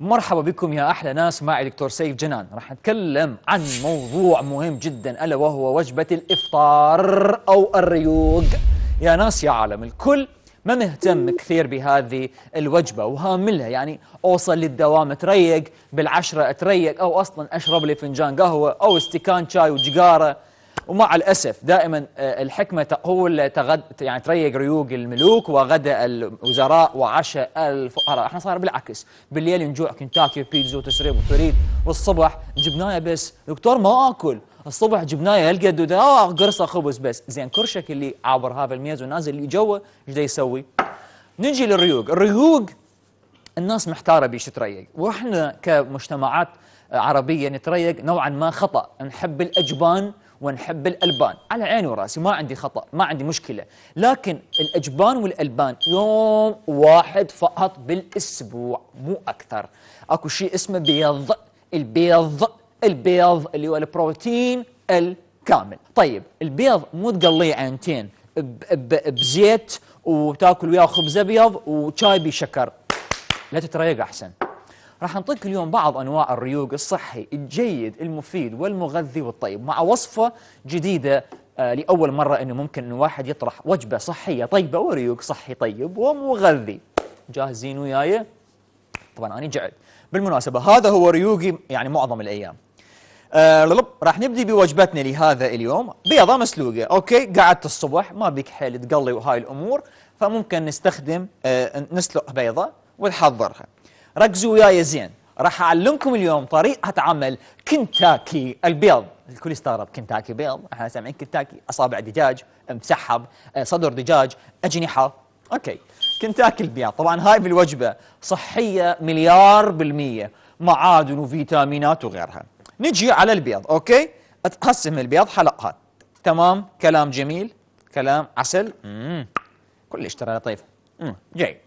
مرحبا بكم يا احلى ناس معي دكتور سيف جنان راح نتكلم عن موضوع مهم جدا الا وهو وجبه الافطار او الريوق يا ناس يا عالم الكل ما مهتم كثير بهذه الوجبه وهاملها يعني اوصل للدوام اتريق بالعشره اتريق او اصلا اشرب لي فنجان قهوه او استكان شاي وجقاره ومع الأسف دائما آه، الحكمة تقول تغد يعني تريق ريوق الملوك وغدا الوزراء وعشاء الفقراء احنا صار بالعكس بالليل نجوع كنتاكي وبيتزا وتسريب وفريد والصبح جبناه بس دكتور ما اكل الصبح جبناه هالقد اه قرصه خبز بس زين كرشك اللي عبر هذا الميز ونازل اللي جوا ايش يسوي؟ نجي للريوق الريوق الناس محتاره بيش تريق واحنا كمجتمعات عربيه نتريق نوعا ما خطا نحب الاجبان ونحب الألبان على عيني وراسي ما عندي خطأ ما عندي مشكلة لكن الأجبان والألبان يوم واحد فقط بالأسبوع مو أكثر أكو شيء اسمه بيض البيض البيض اللي هو البروتين الكامل طيب البيض مو تقليه عينتين بزيت وتاكل وياه خبز ابيض وشاي بشكر لا تتريق احسن راح نعطيك اليوم بعض أنواع الريوق الصحي الجيد المفيد والمغذي والطيب مع وصفة جديدة آه، لأول مرة أنه ممكن أن واحد يطرح وجبة صحية طيبة وريوق صحي طيب ومغذي جاهزين وياي؟ طبعا أنا جعد بالمناسبة هذا هو ريوقي يعني معظم الأيام آه راح نبدي بوجبتنا لهذا اليوم بيضه مسلوقه اوكي قعدت الصبح ما بيك حيل تقلي وهاي الامور فممكن نستخدم آه نسلق بيضه ونحضرها ركزوا وياي زين راح اعلمكم اليوم طريقه عمل كنتاكي البيض الكل استغرب كنتاكي بيض احنا سامعين كنتاكي اصابع دجاج مسحب آه، صدر دجاج اجنحه اوكي كنتاكي البيض طبعا هاي بالوجبه صحيه مليار بالميه معادن وفيتامينات وغيرها نجي على البيض اوكي تقسم البيض حلقات تمام كلام جميل كلام عسل امم كلش ترى لطيف امم جاي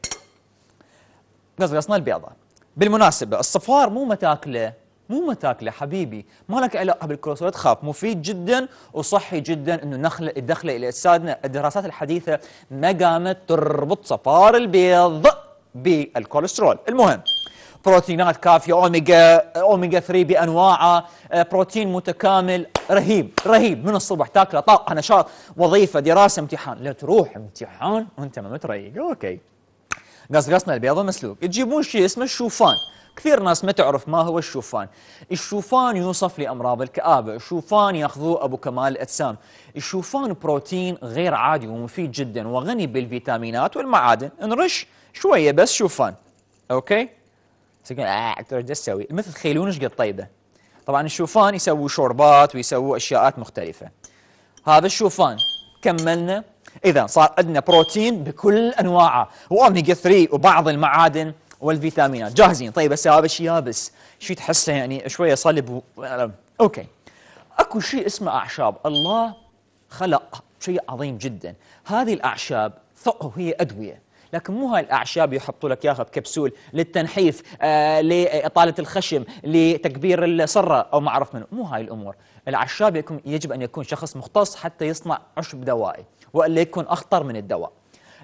قصقصنا البيضه بالمناسبة الصفار مو متاكلة مو متاكلة حبيبي ما لك علاقة بالكروس ولا تخاف مفيد جدا وصحي جدا انه نخلة الدخلة الى اجسادنا الدراسات الحديثة ما قامت تربط صفار البيض بالكوليسترول المهم بروتينات كافية أوميجا أوميجا 3 بانواعه آه، بروتين متكامل رهيب رهيب من الصبح تاكله طاقة نشاط وظيفة دراسة امتحان لا تروح امتحان وانت ما متريق اوكي قصقصنا البيضة مسلوق تجيبون شيء اسمه الشوفان كثير ناس ما تعرف ما هو الشوفان الشوفان يوصف لأمراض الكآبة الشوفان يأخذوه أبو كمال الأجسام الشوفان بروتين غير عادي ومفيد جدا وغني بالفيتامينات والمعادن نرش شوية بس شوفان أوكي سكين آه جس تسوي مثل خيلونش ايش قد طيبه طبعا الشوفان يسوي شوربات ويسوي اشياءات مختلفه هذا الشوفان كملنا إذا صار عندنا بروتين بكل أنواعه وأوميجا 3 وبعض المعادن والفيتامينات جاهزين طيب هسه هذا الشيء يابس شيء تحسه يعني شوية صلب و... أوكي اكو شيء اسمه أعشاب الله خلق شيء عظيم جدا هذه الأعشاب هي أدوية لكن مو هاي الاعشاب يحطوا لك اياها بكبسول للتنحيف آه لاطاله الخشم لتكبير السره او ما اعرف منو مو هاي الامور الاعشاب يجب ان يكون شخص مختص حتى يصنع عشب دوائي وإلا يكون أخطر من الدواء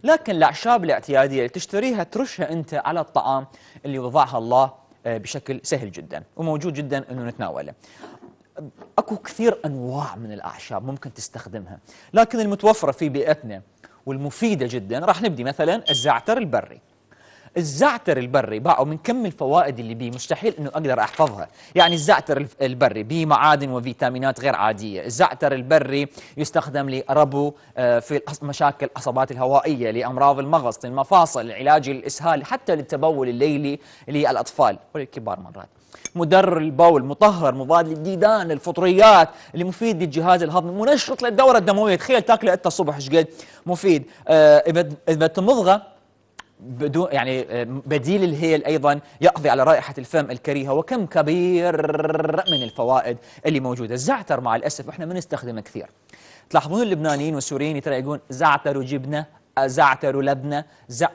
لكن الأعشاب الاعتيادية اللي تشتريها ترشها أنت على الطعام اللي وضعها الله آه، بشكل سهل جدا وموجود جدا أنه نتناوله أكو كثير أنواع من الأعشاب ممكن تستخدمها لكن المتوفرة في بيئتنا والمفيدة جدا راح نبدي مثلا الزعتر البري الزعتر البري باعوا من كم الفوائد اللي بيه مستحيل انه اقدر احفظها يعني الزعتر البري بيه معادن وفيتامينات غير عاديه الزعتر البري يستخدم لربو آه، في مشاكل العصبات الهوائيه لامراض المغص المفاصل علاج الاسهال حتى للتبول الليلي للاطفال وللكبار مرات مدرر البول مطهر مضاد للديدان الفطريات اللي مفيد للجهاز الهضمي منشط للدوره الدمويه تخيل تاكله انت الصبح ايش قد مفيد آه، اذا آه تمضغه بدون يعني بديل الهيل ايضا يقضي على رائحه الفم الكريهه وكم كبير من الفوائد اللي موجوده، الزعتر مع الاسف احنا ما نستخدمه كثير. تلاحظون اللبنانيين والسوريين ترى يقولون زعتر وجبنه، زعتر ولبنه،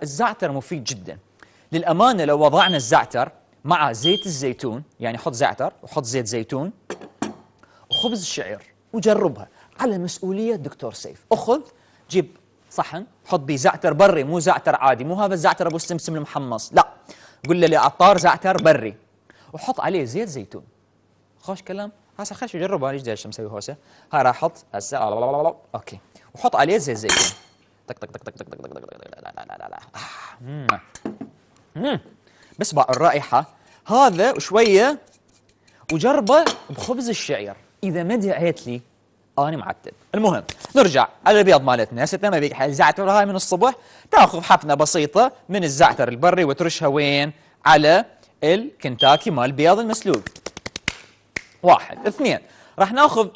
الزعتر مفيد جدا. للامانه لو وضعنا الزعتر مع زيت الزيتون، يعني حط زعتر وحط زيت زيتون وخبز الشعير وجربها على مسؤوليه دكتور سيف، اخذ جيب صحن حط بيه زعتر بري مو زعتر عادي مو هذا الزعتر ابو السمسم المحمص لا قل له لعطار زعتر بري وحط عليه زيت زيتون خوش كلام هسه خليني اجرب انا ايش داش مسوي هوسه هاي راح احط هسه اوكي وحط عليه زيت زيتون طق طق طق طق طق طق طق طق لا لا لا لا لا بس بقى الرائحه هذا شويه وجربه بخبز الشعير اذا ما دعيت لي اني معتب المهم نرجع على البيض مالتنا هسه ما بيك زعتر هاي من الصبح تاخذ حفنه بسيطه من الزعتر البري وترشها وين على الكنتاكي مال البيض المسلوق واحد اثنين راح ناخذ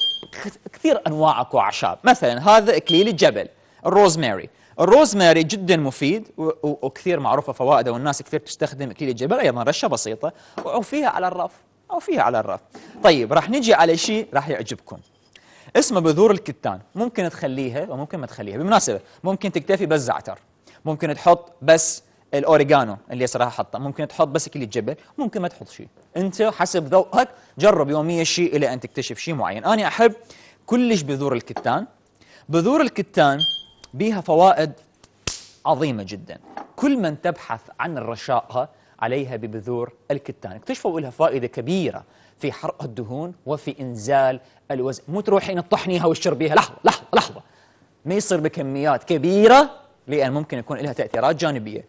كثير انواع اكو اعشاب مثلا هذا اكليل الجبل الروزماري الروزماري جدا مفيد وكثير معروفه فوائده والناس كثير تستخدم اكليل الجبل ايضا رشه بسيطه وفيها على الرف او فيها على الرف طيب راح نجي على شيء راح يعجبكم اسمه بذور الكتان ممكن تخليها وممكن ما تخليها بالمناسبه ممكن تكتفي بس زعتر ممكن تحط بس الاوريجانو اللي صراحه حطه ممكن تحط بس كل الجبل ممكن ما تحط شيء انت حسب ذوقك جرب يوميا شيء الى ان تكتشف شيء معين انا احب كلش بذور الكتان بذور الكتان بيها فوائد عظيمه جدا كل من تبحث عن الرشاقه عليها ببذور الكتان اكتشفوا لها فائدة كبيرة في حرق الدهون وفي إنزال الوزن مو تروحين تطحنيها وتشربيها لحظة لحظة لحظة ما يصير بكميات كبيرة لأن ممكن يكون لها تأثيرات جانبية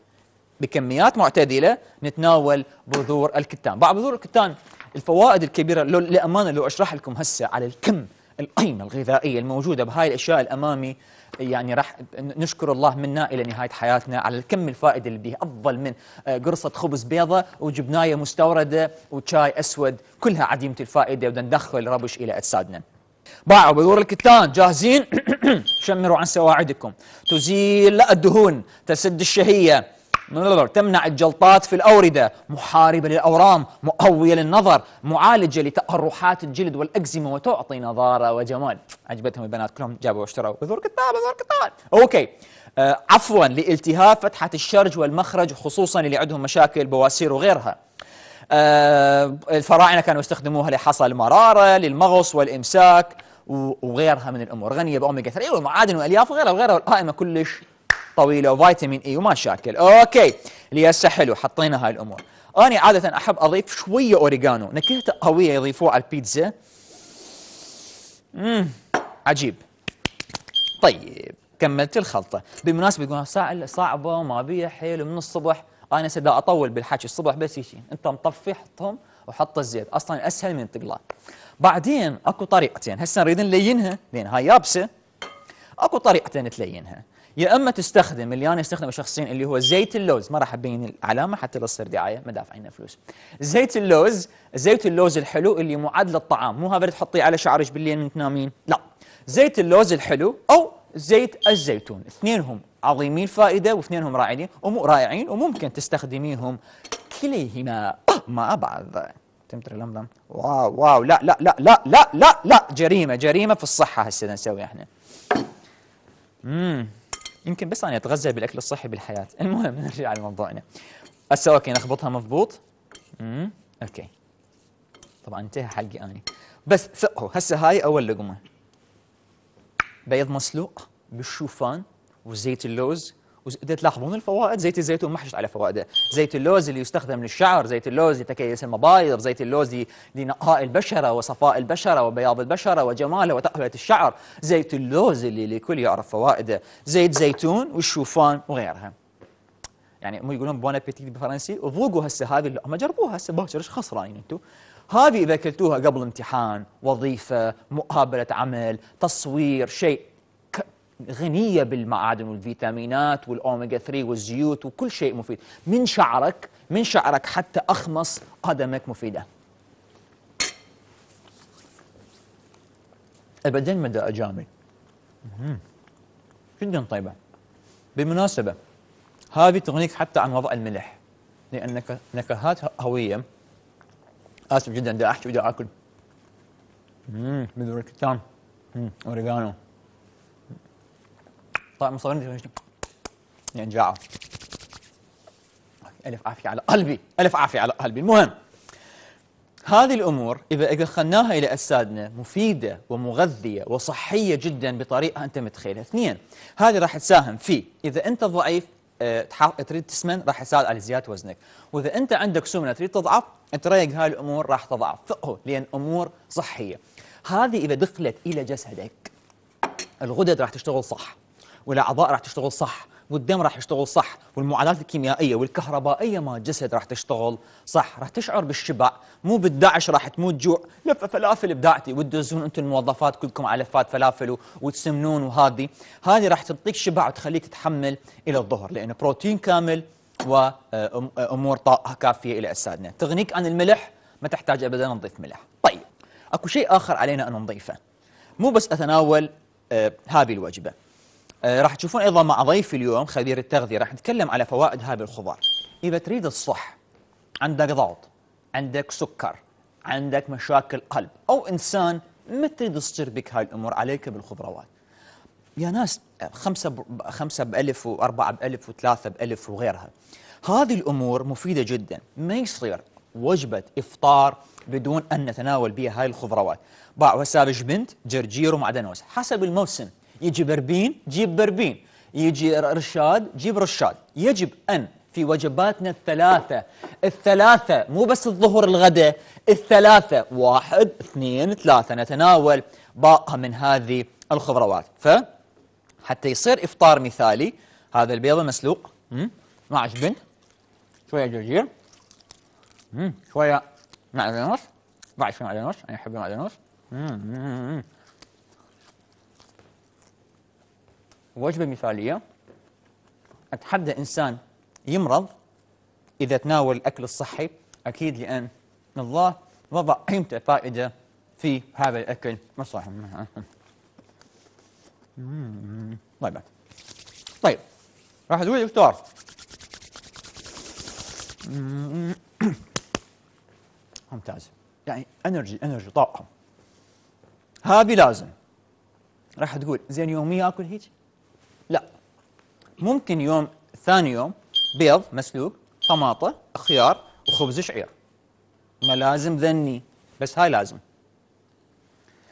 بكميات معتدلة نتناول بذور الكتان بعض بذور الكتان الفوائد الكبيرة لو لأمانة لو أشرح لكم هسه على الكم القيمة الغذائية الموجودة بهاي الأشياء الأمامي يعني راح نشكر الله منا الى نهايه حياتنا على الكم الفائده اللي بيه افضل من آه، قرصه خبز بيضه وجبنايه مستورده وشاي اسود كلها عديمه الفائده بدنا ندخل ربش الى اجسادنا باعوا بذور الكتان جاهزين شمروا عن سواعدكم تزيل الدهون تسد الشهيه تمنع الجلطات في الأوردة محاربة للأورام مقوية للنظر معالجة لتأرحات الجلد والأكزيما وتعطي نظاره وجمال عجبتهم البنات كلهم جابوا واشتروا بذور كتاب بذور كتاب أوكي آه عفوا لالتهاب فتحة الشرج والمخرج خصوصا اللي عندهم مشاكل بواسير وغيرها آه الفراعنة كانوا يستخدموها لحصى المرارة للمغص والإمساك وغيرها من الأمور غنية بأوميجا 3 والمعادن والألياف وغيرها وغيرها القائمه كلش طويله وفيتامين اي وما شاكل اوكي اللي هسه حلو حطينا هاي الامور انا عاده احب اضيف شويه اوريجانو نكهته قويه يضيفوه على البيتزا امم عجيب طيب كملت الخلطه بالمناسبه يقولون ساعه صعبه وما بيها حيل من الصبح انا سدا اطول بالحكي الصبح بس هيك انت مطفي حطهم وحط الزيت اصلا اسهل من تقلا بعدين اكو طريقتين هسه نريد نلينها لان هاي يابسه اكو طريقتين تلينها يا اما تستخدم اللي انا استخدمه شخصيا اللي هو زيت اللوز ما راح ابين العلامه حتى لا تصير دعايه ما دافعين فلوس زيت اللوز زيت اللوز الحلو اللي معاد للطعام مو هذا اللي تحطيه على شعرك بالليل من تنامين لا زيت اللوز الحلو او زيت الزيتون اثنينهم عظيمين فائده واثنينهم رائعين ومو رائعين وممكن تستخدميهم كليهما مع بعض تمتر لملم واو واو لا لا لا لا لا لا لا جريمه جريمه في الصحه هسه نسوي احنا امم يمكن بس أنا أتغذى بالأكل الصحي بالحياة المهم نرجع لموضوعنا هسه أوكي نخبطها مضبوط امم أوكي طبعا انتهى حلقي اني. بس ثقوا هسه هاي أول لقمة بيض مسلوق بالشوفان وزيت اللوز وإذا تلاحظون الفوائد زيت الزيتون ما حشت على فوائده زيت اللوز اللي يستخدم للشعر زيت اللوز لتكيس المبايض زيت اللوز لنقاء البشرة وصفاء البشرة وبياض البشرة وجماله وتقوية الشعر زيت اللوز اللي الكل يعرف فوائده زيت زيتون والشوفان وغيرها يعني مو يقولون بون ابيتيت بالفرنسي ذوقوا هسه هذه اللقمه جربوها هسه باكر ايش خسرانين انتم هذه اذا اكلتوها قبل امتحان وظيفه مقابله عمل تصوير شيء غنيه بالمعادن والفيتامينات والاوميجا 3 والزيوت وكل شيء مفيد من شعرك من شعرك حتى اخمص قدمك مفيده ابدا مدى اجامل جدا طيبه بالمناسبه هذه تغنيك حتى عن وضع الملح لان نكهات هويه اسف جدا دا احكي ودا اكل امم بدون الكتان اوريجانو طبعا مصورين ينجعوا ألف عافية على قلبي ألف عافية على قلبي المهم هذه الأمور إذا أدخلناها إلى أجسادنا مفيدة ومغذية وصحية جدا بطريقة أنت متخيلها اثنين هذه راح تساهم في إذا أنت ضعيف أه تريد تسمن راح يساعد على زياده وزنك، واذا انت عندك سمنه تريد تضعف، تريق هاي الامور راح تضعف، فقه لان امور صحيه. هذه اذا دخلت الى جسدك الغدد راح تشتغل صح. والاعضاء راح تشتغل صح والدم راح يشتغل صح والمعادلات الكيميائيه والكهربائيه مال الجسد راح تشتغل صح راح تشعر بالشبع مو بالدعش راح تموت جوع لفه فلافل بدعتي وتدزون انتم الموظفات كلكم على لفات فلافل وتسمنون وهذه هذه راح تعطيك شبع وتخليك تتحمل الى الظهر لان بروتين كامل وامور آه، آه، طاقه كافيه الى اجسادنا تغنيك عن الملح ما تحتاج ابدا نضيف ملح طيب اكو شيء اخر علينا ان نضيفه مو بس اتناول آه، هذه الوجبه آه، راح تشوفون ايضا مع ضيفي اليوم خبير التغذيه راح نتكلم على فوائد هذه الخضار اذا تريد الصح عندك ضغط عندك سكر عندك مشاكل قلب او انسان ما تريد تصير بك هاي الامور عليك بالخضروات يا ناس آه، خمسة ب... خمسة بألف وأربعة بألف وثلاثة بألف وغيرها هذه الأمور مفيدة جدا ما يصير وجبة إفطار بدون أن نتناول بها هاي الخضروات باع وسابج بنت جرجير ومعدنوس حسب الموسم يجي بربين جيب بربين يجي رشاد جيب رشاد يجب أن في وجباتنا الثلاثة الثلاثة مو بس الظهر الغداء الثلاثة واحد اثنين ثلاثة نتناول باقة من هذه الخضروات ف حتى يصير إفطار مثالي هذا البيض المسلوق مع جبن شوية جرجير شوية معدنوس بعد شوية معدنوس أنا يعني أحب المعدنوس وجبة مثالية أتحدى إنسان يمرض إذا تناول الأكل الصحي أكيد لأن الله وضع قيمته فائدة في هذا الأكل مصلحة طيب طيب راح تقول دكتور ممتاز يعني انرجي انرجي طاقه هذه لازم راح تقول زين يوميا اكل هيك ممكن يوم ثاني يوم بيض مسلوق طماطة خيار وخبز شعير ما لازم ذني بس هاي لازم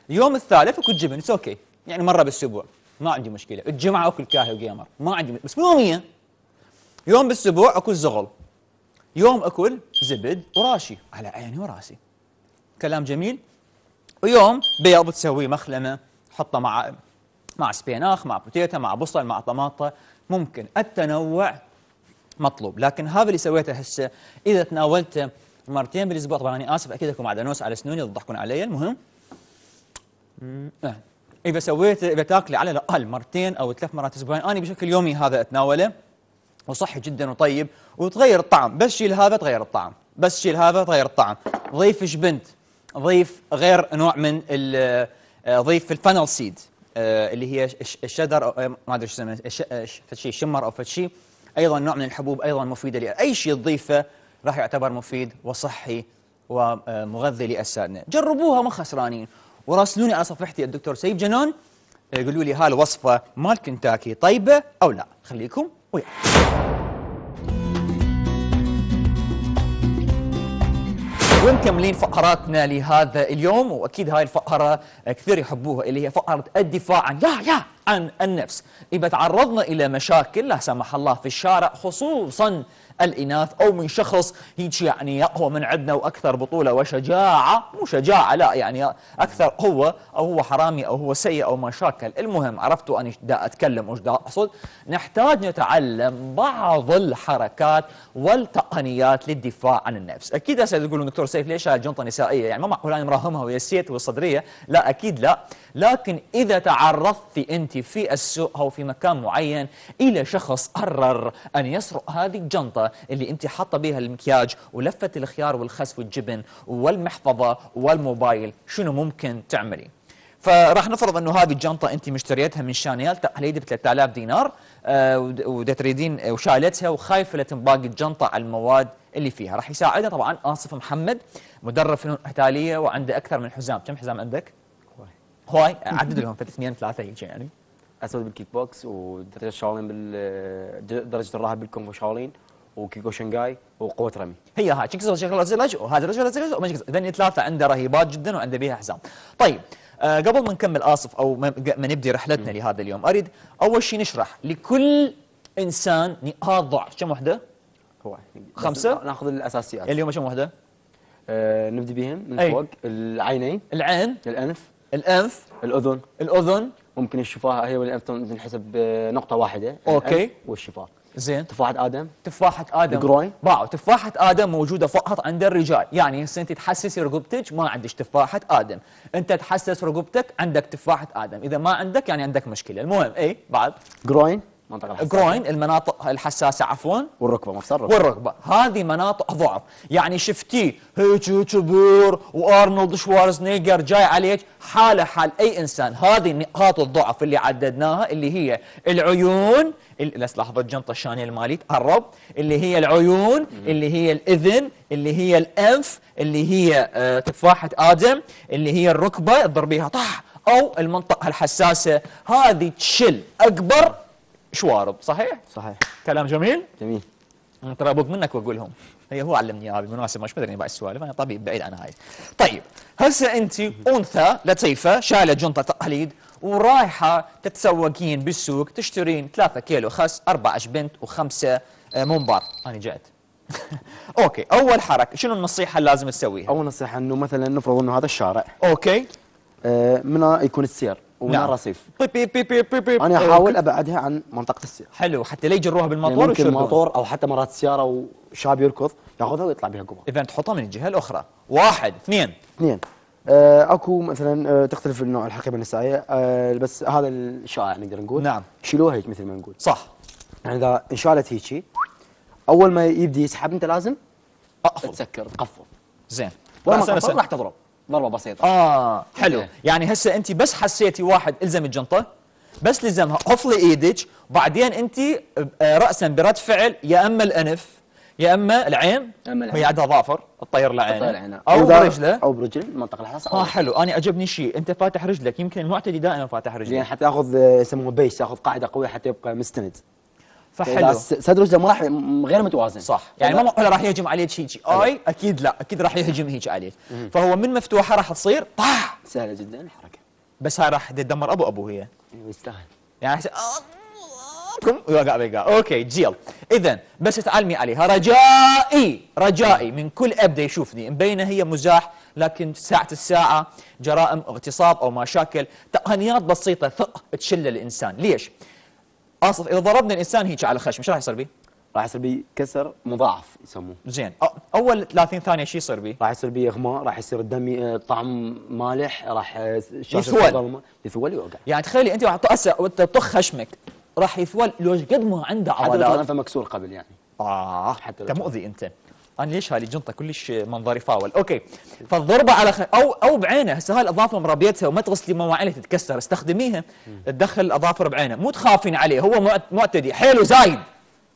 اليوم الثالث اكل جبن اتس اوكي يعني مره بالاسبوع ما عندي مشكله الجمعه اكل كاهي وقيمر ما عندي بس مو يوميا يوم بالاسبوع اكل زغل يوم اكل زبد وراشي على عيني وراسي كلام جميل ويوم بيض تسويه مخلمه حطه مع مع سبيناخ مع بوتيتا مع بصل مع طماطه ممكن التنوع مطلوب لكن هذا اللي سويته هسه اذا تناولته مرتين بالاسبوع طبعا انا اسف اكيد اكو معدنوس على سنوني تضحكون علي المهم إيه. اذا سويت اذا تاكلي على الاقل مرتين او ثلاث مرات اسبوعيا يعني انا بشكل يومي هذا اتناوله وصحي جدا وطيب وتغير الطعم بس شيل هذا تغير الطعم بس شيل هذا تغير الطعم ضيف جبنت ضيف غير نوع من آه، ضيف الفانل سيد آه، اللي هي الشدر آه، ما ادري شو اسمه آه، فتشي شمر او فتشي ايضا نوع من الحبوب ايضا مفيده لاي شيء تضيفه راح يعتبر مفيد وصحي ومغذي لاجسادنا جربوها ما خسرانين وراسلوني على صفحتي الدكتور سيف جنون قولوا لي هالوصفه مال كنتاكي طيبه او لا خليكم وياي ومكملين فقراتنا لهذا اليوم واكيد هاي الفقره كثير يحبوها اللي هي فقره الدفاع عن يا يا عن النفس اذا تعرضنا الى مشاكل لا سمح الله في الشارع خصوصا الإناث أو من شخص هيك يعني أقوى من عندنا وأكثر بطولة وشجاعة مو شجاعة لا يعني أكثر هو أو هو حرامي أو هو سيء أو ما شاكل المهم عرفتوا أنا دا أتكلم وش دا أقصد نحتاج نتعلم بعض الحركات والتقنيات للدفاع عن النفس أكيد هسه تقولون دكتور سيف ليش هاي الجنطة نسائية يعني ما معقول أنا مراهمها ويا السيت والصدرية لا أكيد لا لكن إذا تعرضت أنت في السوق أو في مكان معين إلى شخص قرر أن يسرق هذه الجنطة الخليطة اللي انت حاطة بها المكياج ولفة الخيار والخس والجبن والمحفظة والموبايل شنو ممكن تعملي فراح نفرض انه هذه الجنطه انت مشتريتها من شانيل تقليدي ب 3000 دينار آه تريدين آه، وشالتها وخايفه لا تنباقي الجنطه على المواد اللي فيها راح يساعدها طبعا آصف محمد مدرب فنون قتاليه وعنده اكثر من حزام كم حزام عندك هواي هواي عدد لهم اثنين ثلاثه هيك يعني اسود بالكيك بوكس ودرجه شاولين درجه الراحه بالكونفو شاولين وكيكو شنغاي وقوه رمي هي هاي شكسر شكل رزلج وهذا رزلج رزلج وما شكسر اذا ثلاثه عنده رهيبات جدا وعنده بها حزام طيب آه قبل ما نكمل اسف او ما نبدي رحلتنا م. لهذا اليوم اريد اول شيء نشرح لكل انسان نقاط ضعف كم وحده؟ خمسه ناخذ الاساسيات اليوم كم وحده؟ آه نبدي بهم من فوق العينين العين الانف الانف الاذن الاذن ممكن الشفاه هي والانف تنحسب آه، نقطه واحده اوكي والشفاه زين تفاحه ادم تفاحه ادم جروين باعوا تفاحه ادم موجوده فقط عند الرجال يعني هسه انت تحسسي رقبتك ما عندك تفاحه ادم انت تحسس رقبتك عندك تفاحه ادم اذا ما عندك يعني عندك مشكله المهم اي بعد جروين المنطقه الحساسه جروين المناطق الحساسه عفوا والركبه نفس الركبه والركبه هذه مناطق ضعف يعني شفتي هيك كبير وارنولد شوارزنيجر جاي عليك حاله حال اي انسان هذه نقاط الضعف اللي عددناها اللي هي العيون بس لحظة الجنطه الشانيه الماليت الرب اللي هي العيون اللي هي الاذن اللي هي الانف اللي هي آه، تفاحه ادم اللي هي الركبه تضربيها طح او المنطقه الحساسه هذه تشل اكبر شوارب صحيح؟ صحيح كلام جميل؟ جميل انا ترى منك واقولهم هي هو علمني اياها بالمناسبه مش مدري يعني بعد السوالف انا طبيب بعيد عن هاي طيب هسه انت انثى لطيفه شايله جنطه تقليد ورايحه تتسوقين بالسوق تشترين 3 كيلو خس 4 بنت وخمسه آه، منبر انا جئت اوكي اول حركه شنو النصيحه اللي لازم تسويها اول نصيحه انه مثلا نفرض انه هذا الشارع اوكي آه منها يكون السير ومن نعم. رصيف بيب بيب بيب بيب طيب، طيب. انا احاول ابعدها عن منطقه السير حلو حتى لا يجروها بالماطور يعني ممكن او حتى مرات السياره وشاب يركض ياخذها ويطلع بها قبل اذا تحطها من الجهه الاخرى واحد اثنين اثنين آه اكو مثلا آه تختلف النوع الحقيبه النسائيه آه بس هذا الشائع نقدر نقول نعم شيلوها هيك مثل ما نقول صح يعني اذا انشالت هيك اول ما يبدي يسحب انت لازم تسكر تقفل زين ولا ما راح تضرب مره بسيطه اه حلو okay. إيه. يعني هسه انت بس حسيتي واحد الزم الجنطه بس لزمها قفلي ايدك بعدين انت آه، راسا برد فعل يا اما الانف يا اما العين اما العين هي عندها ظافر تطير العين او برجله او برجل المنطقه الحساسه اه حلو انا عجبني شيء انت فاتح رجلك يمكن المعتدي دائما فاتح رجله يعني حتى اخذ آه، يسموه بيس اخذ قاعده قويه حتى يبقى مستند فحلو يعني سيدروس ده ما راح غير متوازن صح يعني, يعني ما معقوله راح يهجم عليك هيك اي اكيد لا اكيد راح يهجم هيك عليك فهو من مفتوحه راح تصير طاح سهله جدا الحركه بس هاي راح تدمر ابو ابو هي إيه، يستاهل يعني حس... اوكي جيل اذا بس تعلمي عليها رجائي رجائي من كل اب يشوفني مبينه هي مزاح لكن ساعه الساعه جرائم اغتصاب او مشاكل تقنيات بسيطه ثق تشل الانسان ليش؟ اصلا اذا ضربنا الانسان هيك على الخشم ايش راح يصير بيه؟ راح يصير بيه كسر مضاعف يسموه زين اول 30 ثانيه شو يصير بيه؟ راح يصير بيه اغماء راح يصير الدم آه، طعم مالح راح آه، يثول يثول ويوقع يعني تخيلي انت راح وانت تطخ خشمك راح يثول لو قد ما عنده عضلات حتى لو كان مكسور قبل يعني اه حتى مؤذي انت انا ليش هاي الجنطه كلش منظري فاول اوكي فالضربه على خ... او او بعينه هسه هاي الاظافر مربيتها وما تغسلي مواعينها تتكسر استخدميها تدخل الاظافر بعينه مو تخافين عليه هو معتدي حيله زايد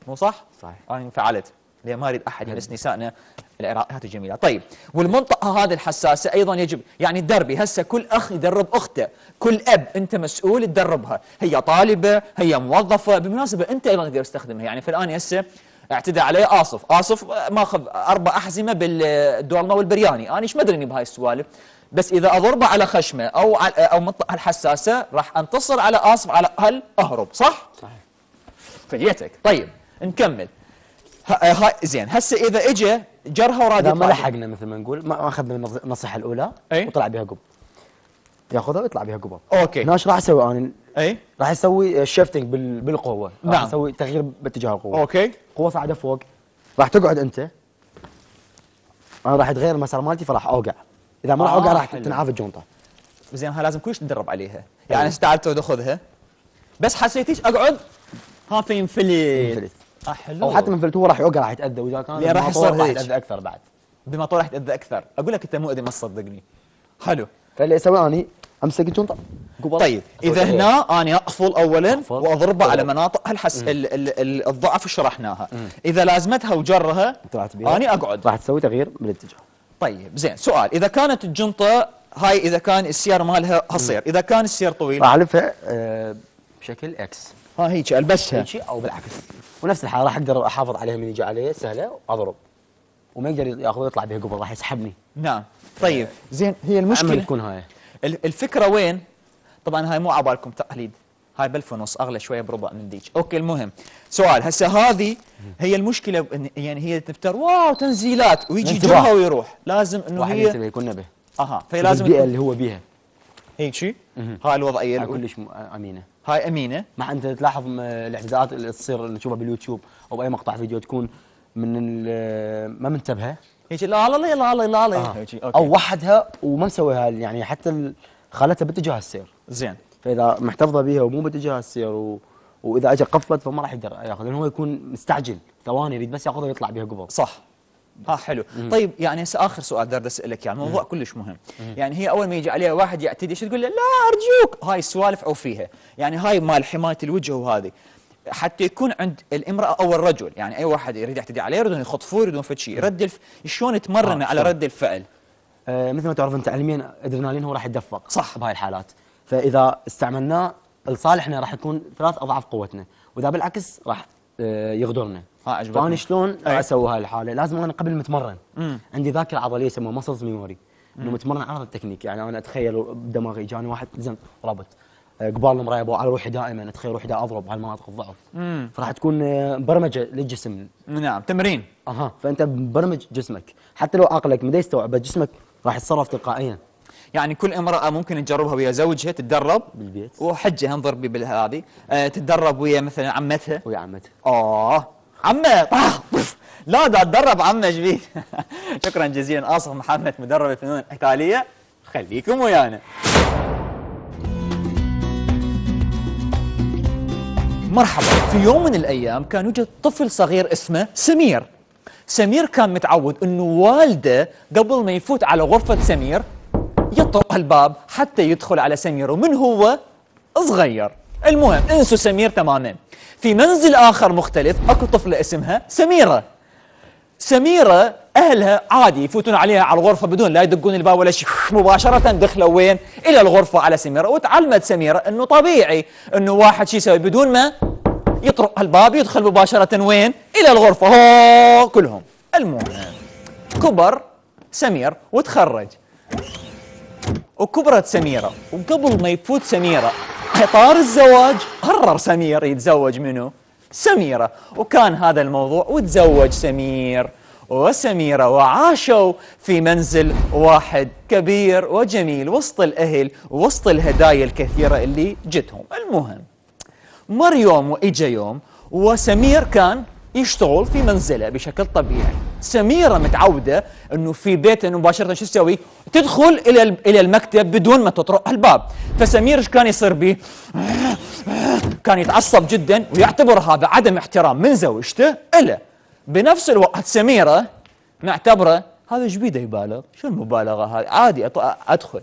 مو صح؟ صحيح انا انفعلت لان ما اريد احد يمس نسائنا العراقيات الجميله طيب والمنطقه هذه الحساسه ايضا يجب يعني تدربي هسه كل اخ يدرب اخته كل اب انت مسؤول تدربها هي طالبه هي موظفه بالمناسبه انت ايضا تقدر تستخدمها يعني فالان هسه اعتدى عليه آصف آصف ماخذ أربع أحزمة بالدولمة والبرياني أنا إيش ما أدري بهاي السوالف بس إذا أضربه على خشمة أو على أو منطقة الحساسة راح أنتصر على آصف على الأقل أهرب صح؟ صحيح فجيتك طيب نكمل آه، هاي زين هسه اذا اجى جرها وراد ما لحقنا مثل ما نقول ما اخذنا النصيحه الاولى أي؟ وطلع بها قب ياخذها ويطلع بها قبل اوكي ايش راح اسوي انا؟ اي راح اسوي شيفتنج بالقوه نعم. راح اسوي تغيير باتجاه القوه اوكي قوه صاعده فوق راح تقعد انت انا راح اتغير المسار مالتي فراح اوقع اذا ما راح آه، اوقع راح تنعاف الجنطه زين ها لازم كلش تدرب عليها إيه. يعني استعدت وخذها بس حسيتيش اقعد ها في ينفلت آه، حلو او حتى منفلت هو راح يوقع راح يتاذى واذا كان راح يصير راح يتاذى اكثر بعد بما طول راح يتاذى اكثر اقول لك انت مؤذي ما تصدقني حلو فاللي اسويه اني امسك الجنطه قبل طيب اذا هنا انا اقفل اولا واضربه على مناطق الحس الضعف شرحناها اذا لازمتها وجرها انا اقعد راح تسوي تغيير بالاتجاه طيب زين سؤال اذا كانت الجنطه هاي اذا كان السير مالها قصير اذا كان السير طويل راح الفها أه بشكل اكس ها هيك البسها هيك او بالعكس ونفس الحاله راح اقدر احافظ عليها من يجي علي سهله واضرب وما يقدر ياخذ يطلع بها قبل راح يسحبني نعم طيب آه. زين هي المشكله تكون هاي الفكره وين طبعا هاي مو عبالكم تقليد هاي بلف ونص اغلى شويه بربع من ذيك اوكي المهم سؤال هسه هذه هي المشكله يعني هي تفتر واو تنزيلات ويجي جوها ويروح لازم انه هي واحد يكون نبه اها فلازم البيئه اللي هو بيها هيك شيء هاي الوضعيه هاي كلش امينه هاي امينه مع انت تلاحظ الاعتداءات اللي تصير اللي تشوفها باليوتيوب او باي مقطع فيديو تكون من ما منتبهه هيك لا لا لا لا لا لا آه. او وحدها وما مسويها يعني حتى خالتها باتجاه السير زين فاذا محتفظه بها ومو باتجاه السير و... واذا اجى قفلت فما راح يقدر ياخذ لانه هو يكون مستعجل ثواني يريد بس ياخذها ويطلع بها قبل صح ها آه، حلو مم. طيب يعني هسه اخر سؤال درد اسالك يعني موضوع مم. كلش مهم مم. يعني هي اول ما يجي عليها واحد يعتدي شو تقول له لا ارجوك هاي السوالف او فيها يعني هاي مال حمايه الوجه وهذه حتى يكون عند الامراه او الرجل يعني اي واحد يريد يعتدي عليه يريدون يخطفوه يريدون فد شيء رد الف... شلون تمرن آه على رد الفعل آه مثل ما تعرف انت علميا ادرينالين هو راح يتدفق صح بهاي الحالات فاذا استعملناه لصالحنا راح يكون ثلاث اضعاف قوتنا واذا بالعكس راح آه، يغدرنا آه فانا شلون اسوي هاي الحاله لازم انا قبل ما اتمرن عندي ذاكره عضليه يسموها ماسلز ميموري انه متمرن على هذا التكنيك يعني انا اتخيل بدماغي جاني واحد زين رابط قبال ابو على روحي دائما اتخيل روحي دا اضرب على المناطق الضعف فراح تكون آه، برمجه للجسم نعم تمرين اها فانت مبرمج جسمك حتى لو عقلك ما يستوعب جسمك راح يتصرف تلقائيا يعني كل امراه ممكن تجربها ويا زوجها تتدرب بالبيت وحجه انظر بي بالهذه آه تتدرب ويا مثلا عمتها ويا عمتها اه عمه طاح آه، لا دا تدرب عمه ايش شكرا جزيلا اصف محمد مدرب الفنون القتاليه خليكم ويانا مرحبا في يوم من الأيام كان يوجد طفل صغير اسمه سمير سمير كان متعود أنه والده قبل ما يفوت على غرفة سمير يطرق الباب حتى يدخل على سمير ومن هو صغير المهم انسوا سمير تماما في منزل آخر مختلف أكو طفلة اسمها سميرة سميرة أهلها عادي يفوتون عليها على الغرفة بدون لا يدقون الباب ولا شيء مباشرة دخلوا وين إلى الغرفة على سميرة وتعلمت سميرة أنه طبيعي أنه واحد شي يسوي بدون ما يطرق هالباب يدخل مباشرة وين؟ إلى الغرفة هو كلهم المهم كبر سمير وتخرج وكبرت سميرة وقبل ما يفوت سميرة قطار الزواج قرر سمير يتزوج منه سميرة وكان هذا الموضوع وتزوج سمير وسميرة وعاشوا في منزل واحد كبير وجميل وسط الأهل وسط الهدايا الكثيرة اللي جتهم المهم مر يوم وإجا يوم وسمير كان يشتغل في منزله بشكل طبيعي سميرة متعودة أنه في انه مباشرة شو تسوي تدخل إلى إلى المكتب بدون ما تطرق الباب فسمير ايش كان يصير به كان يتعصب جدا ويعتبر هذا عدم احترام من زوجته إله بنفس الوقت سميرة معتبره هذا جبيدة يبالغ شو المبالغة هذه عادي أدخل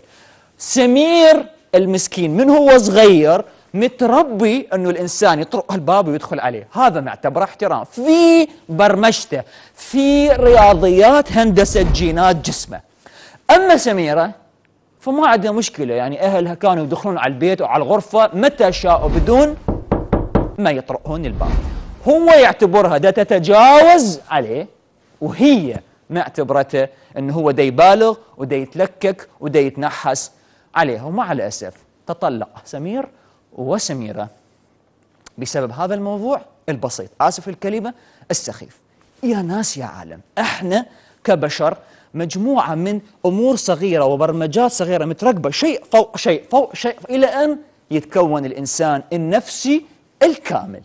سمير المسكين من هو صغير متربي انه الانسان يطرق الباب ويدخل عليه هذا نعتبره احترام في برمجته في رياضيات هندسه جينات جسمه اما سميره فما عندها مشكله يعني اهلها كانوا يدخلون على البيت وعلى الغرفه متى شاءوا بدون ما يطرقون الباب هو يعتبرها ده تتجاوز عليه وهي معتبرته انه هو دا يبالغ ودا يتلكك ودا يتنحس عليها ومع الاسف تطلق سمير وسميرة بسبب هذا الموضوع البسيط آسف الكلمة السخيف يا ناس يا عالم احنا كبشر مجموعة من أمور صغيرة وبرمجات صغيرة متركبة شيء فوق شيء فوق شيء إلى أن يتكون الإنسان النفسي الكامل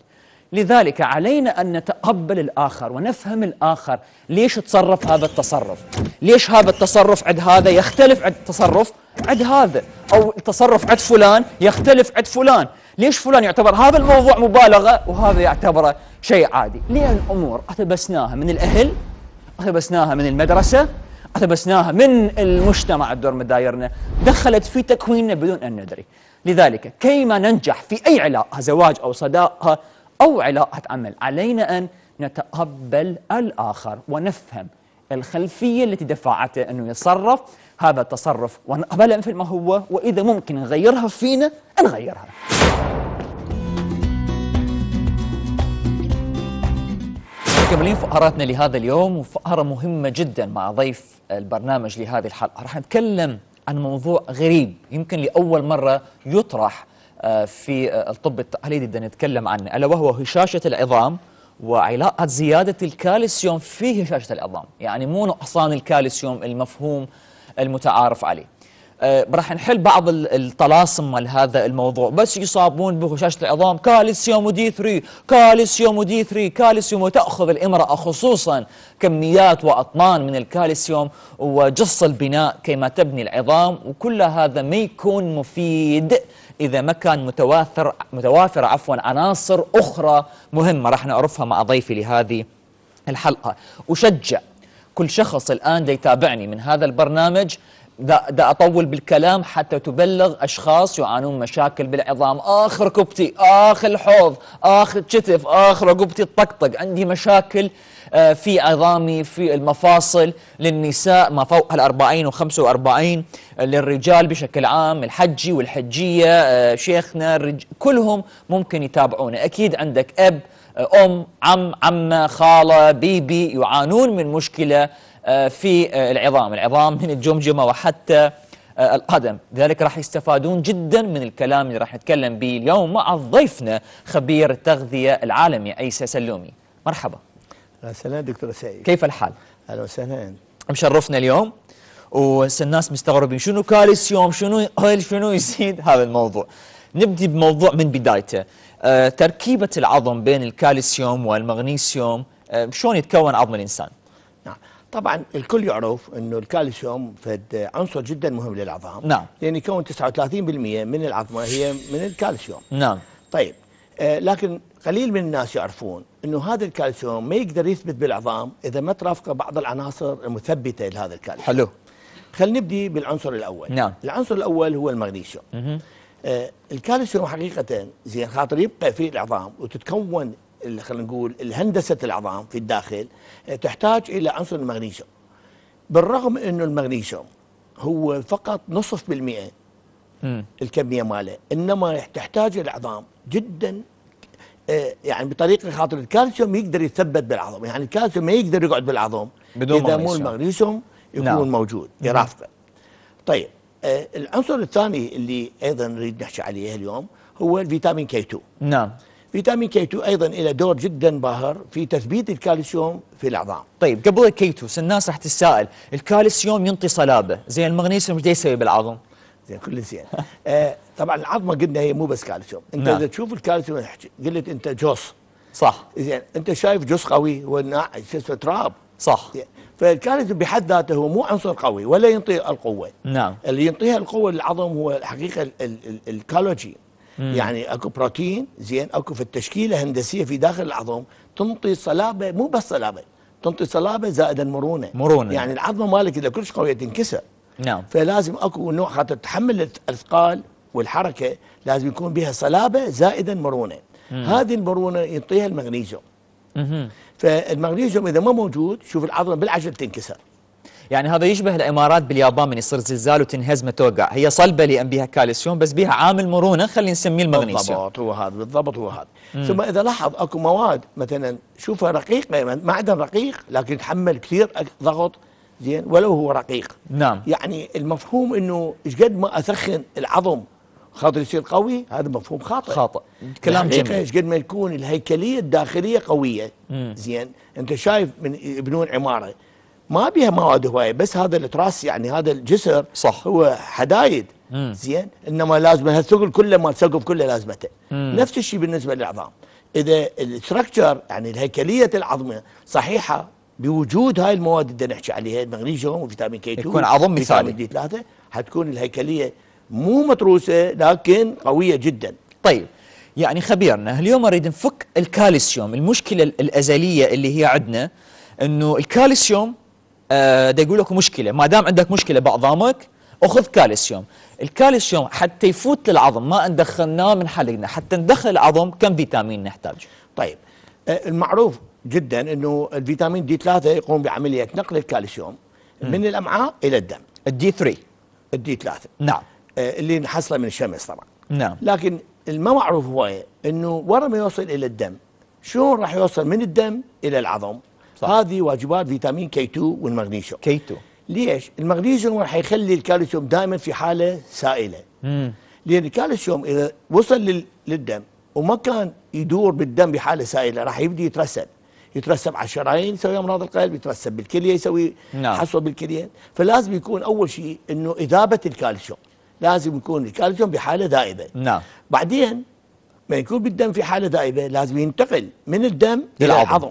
لذلك علينا أن نتقبل الآخر ونفهم الآخر ليش تصرف هذا التصرف ليش هذا التصرف عند هذا يختلف عند التصرف عند هذا أو التصرف عند فلان يختلف عند فلان ليش فلان يعتبر هذا الموضوع مبالغة وهذا يعتبره شيء عادي ليه الأمور أتبسناها من الأهل أتبسناها من المدرسة أتبسناها من المجتمع الدور مدايرنا دخلت في تكويننا بدون أن ندري لذلك كيما ننجح في أي علاقة زواج أو صداقة أو علاقة عمل علينا أن نتقبل الآخر ونفهم الخلفية التي دفعته أنه يتصرف هذا التصرف ونقبله مثل ما هو وإذا ممكن نغيرها فينا نغيرها مكملين فقراتنا لهذا اليوم وفقرة مهمة جدا مع ضيف البرنامج لهذه الحلقة راح نتكلم عن موضوع غريب يمكن لأول مرة يطرح آه، في آه، الطب التقليدي بدنا نتكلم عنه ألا وهو هشاشة العظام وعلاقة زيادة الكالسيوم في هشاشة العظام يعني مو نقصان الكالسيوم المفهوم المتعارف عليه أه راح نحل بعض الطلاسم مال هذا الموضوع بس يصابون بهشاشه العظام كالسيوم ودي 3 كالسيوم ودي 3 كالسيوم وتاخذ الامراه خصوصا كميات واطنان من الكالسيوم وجص البناء كيما تبني العظام وكل هذا ما يكون مفيد إذا ما كان متوافر متوافرة عفوا عناصر أخرى مهمة راح نعرفها مع ضيفي لهذه الحلقة أشجع كل شخص الآن يتابعني من هذا البرنامج دا أطول بالكلام حتى تبلغ أشخاص يعانون مشاكل بالعظام آخر كبتي آخر الحوض آخر كتف آخر رقبتي طقطق عندي مشاكل آه، في عظامي في المفاصل للنساء ما فوق ال40 و45 آه، للرجال بشكل عام الحجي والحجية آه، شيخنا كلهم ممكن يتابعونه أكيد عندك أب أه، أم عم عمة خالة بيبي يعانون من مشكلة أه، في أه، العظام العظام من الجمجمة وحتى القدم لذلك راح يستفادون جدا من الكلام اللي راح نتكلم به اليوم مع ضيفنا خبير التغذية العالمي أيسا سلومي مرحبا أهلا وسهلا دكتور سعيد كيف الحال؟ أهلا وسهلا مشرفنا اليوم وهسه الناس مستغربين شنو كالسيوم شنو هل شنو يزيد هذا الموضوع نبدي بموضوع من بدايته آه، تركيبة العظم بين الكالسيوم والمغنيسيوم آه، شلون يتكون عظم الإنسان نعم طبعا الكل يعرف انه الكالسيوم فد عنصر جدا مهم للعظام نعم لان يعني يكون 39% من العظمه هي من الكالسيوم نعم طيب آه لكن قليل من الناس يعرفون انه هذا الكالسيوم ما يقدر يثبت بالعظام اذا ما ترافقه بعض العناصر المثبته لهذا الكالسيوم حلو خلينا نبدي بالعنصر الاول نعم العنصر الاول هو المغنيسيوم مه. آه، الكالسيوم حقيقة زين خاطر يبقى في العظام وتتكون خلينا نقول الهندسة العظام في الداخل آه، تحتاج إلى عنصر المغنيسيوم بالرغم أنه المغنيسيوم هو فقط نصف بالمئة الكمية ماله إنما تحتاج العظام جدا آه، يعني بطريقه خاطر الكالسيوم يقدر يتثبت بالعظم يعني الكالسيوم ما يقدر يقعد بالعظم بدون اذا مو المغنيسيوم يكون لا. نعم. موجود يرافقه طيب آه، العنصر الثاني اللي ايضا نريد نحكي عليه اليوم هو الفيتامين كي 2 نعم فيتامين كي 2 ايضا له دور جدا باهر في تثبيت الكالسيوم في العظام. طيب قبل الكي 2 الناس راح تتساءل الكالسيوم ينطي صلابه، زين المغنيسيوم ايش يسوي بالعظم؟ زين كل زين. آه طبعا العظمه قلنا هي مو بس كالسيوم، انت نعم. اذا نعم. تشوف الكالسيوم قلت انت جوس صح زين انت شايف جوس قوي هو اسمه تراب صح فالكارثي بحد ذاته هو مو عنصر قوي ولا ينطي القوه نعم اللي ينطيها القوه للعظم هو الحقيقه الكالوجين يعني اكو بروتين زين اكو في التشكيله هندسيه في داخل العظم تنطي صلابه مو بس صلابه تنطي صلابه زائدا مرونه مرونه يعني العظمه مالك اذا كلش قويه تنكسر نعم فلازم اكو نوع خاطر تحمل الاثقال والحركه لازم يكون بها صلابه زائدا مرونه هذه المرونه ينطيها المغنيسيوم فالمغنيسيوم اذا ما موجود شوف العظمه بالعجل تنكسر يعني هذا يشبه الامارات باليابان من يصير زلزال وتنهزم توقع هي صلبه لان بها كالسيوم بس بها عامل مرونه خلينا نسميه المغنيسيوم بالضبط هو هذا بالضبط هو هذا ثم اذا لاحظ اكو مواد مثلا شوفها رقيقه يعني معدن رقيق لكن يتحمل كثير ضغط زين ولو هو رقيق نعم يعني المفهوم انه ايش قد ما اثخن العظم خاطر يصير قوي هذا مفهوم خاطئ خاطئ كلام يعني جميل قد ما يكون الهيكليه الداخليه قويه مم. زين انت شايف من يبنون عماره ما بيها مواد هوايه بس هذا التراس يعني هذا الجسر صح هو حدايد مم. زين انما لازم هالثقل كله مال سقف كله لازمته نفس الشيء بالنسبه للعظام اذا الستركتشر يعني الهيكليه العظمه صحيحه بوجود هاي المواد اللي نحكي عليها المغنيسيوم وفيتامين كي 2 يكون عظم مثالي 3 حتكون الهيكليه مو متروسة لكن قوية جدا طيب يعني خبيرنا اليوم نريد نفك الكالسيوم المشكلة الأزلية اللي هي عندنا أنه الكالسيوم آه، دا يقول لك مشكلة ما دام عندك مشكلة بعظامك أخذ كالسيوم الكالسيوم حتى يفوت للعظم ما ندخلناه من حلقنا حتى ندخل العظم كم فيتامين نحتاج طيب آه، المعروف جدا أنه الفيتامين دي 3 يقوم بعملية نقل الكالسيوم من الأمعاء إلى الدم الدي 3 الدي 3 نعم آه، اللي حصله من الشمس طبعا نعم لكن ما معروف هو إيه؟ انه ورا ما يوصل الى الدم شلون راح يوصل من الدم الى العظم صح. هذه واجبات فيتامين كي 2 والمغنيسيوم كي 2 ليش المغنيسيوم راح يخلي الكالسيوم دائما في حاله سائله امم لان الكالسيوم اذا وصل للدم وما كان يدور بالدم بحاله سائله راح يبدي يترسب يترسب على الشرايين يسوي امراض القلب يترسب بالكليه يسوي نعم. حصوه بالكليه فلازم يكون اول شيء انه اذابه الكالسيوم لازم يكون الكالسيوم بحاله دائبه نعم بعدين ما يكون بالدم في حاله دائبه لازم ينتقل من الدم الى العظم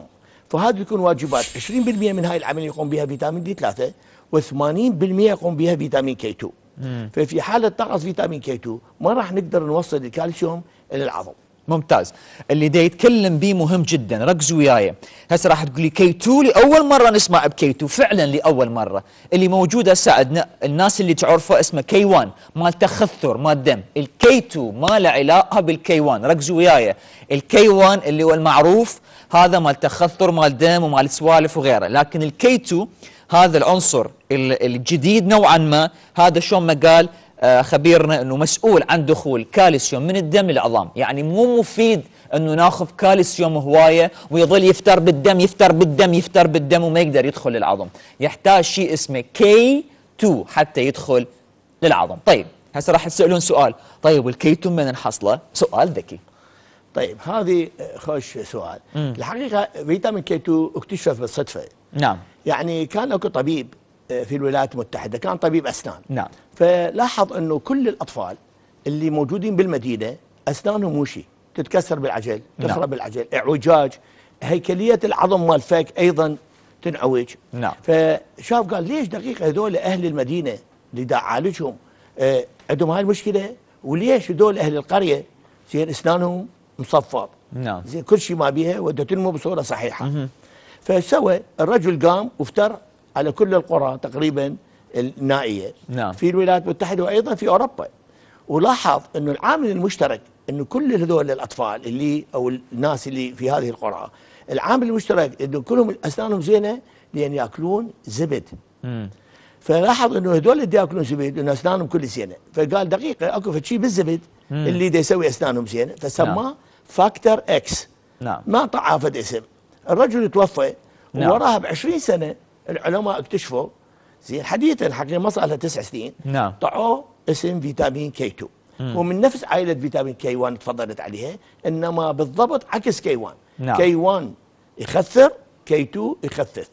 فهذا بيكون واجبات 20% من هاي العمليه يقوم بها فيتامين دي 3 و80% يقوم بها فيتامين كي 2 ففي حاله نقص فيتامين كي 2 ما راح نقدر نوصل الكالسيوم الى العظم ممتاز اللي دا يتكلم بيه مهم جدا ركزوا وياي هسه راح تقولي كي 2 لاول مره نسمع بكي 2 فعلا لاول مره اللي موجود هسه الناس اللي تعرفه اسمه كي 1 مال تخثر مال دم الكي 2 ما له علاقه بالكي 1 ركزوا وياي الكي 1 اللي هو المعروف هذا مال تخثر مال دم ومال سوالف وغيره لكن الكي 2 هذا العنصر الجديد نوعا ما هذا شلون ما قال آه، خبيرنا انه مسؤول عن دخول كالسيوم من الدم للعظام يعني مو مفيد انه ناخذ كالسيوم هوايه ويظل يفتر بالدم يفتر بالدم يفتر بالدم وما يقدر يدخل للعظم يحتاج شيء اسمه كي 2 حتى يدخل للعظم طيب هسه راح تسالون سؤال طيب والكي 2 من نحصله سؤال ذكي طيب هذه خوش سؤال مم. الحقيقه فيتامين كي 2 اكتشف بالصدفه نعم يعني كان اكو طبيب في الولايات المتحدة كان طبيب أسنان نعم فلاحظ أنه كل الأطفال اللي موجودين بالمدينة أسنانهم وشي تتكسر بالعجل تخرب نعم. بالعجل اعوجاج هيكلية العظم مال فك أيضا تنعوج نعم فشاف قال ليش دقيقة هذول أهل المدينة اللي دا عالجهم آه، عندهم هاي المشكلة وليش هذول أهل القرية زين أسنانهم مصفط نعم زين كل شيء ما بيها وده تنمو بصورة صحيحة فسوى الرجل قام وافتر على كل القرى تقريبا النائيه نعم. في الولايات المتحده وايضا في اوروبا ولاحظ انه العامل المشترك انه كل هذول الاطفال اللي او الناس اللي في هذه القرى العامل المشترك انه كلهم اسنانهم زينه لان ياكلون زبد مم. فلاحظ انه هذول اللي ياكلون زبد انه اسنانهم كل زينه فقال دقيقه اكو شيء بالزبد مم. اللي دا يسوي اسنانهم زينه فسماه نعم. فاكتور اكس نعم ما طعافه اسم الرجل توفى نعم. وراها ب 20 سنه العلماء اكتشفوا زين حديثا حقيقه ما صار لها تسع سنين نعم طعوه اسم فيتامين كي 2 ومن نفس عائله فيتامين كي 1 تفضلت عليها انما بالضبط عكس كي 1 نعم. كي 1 يخثر كي 2 يخثث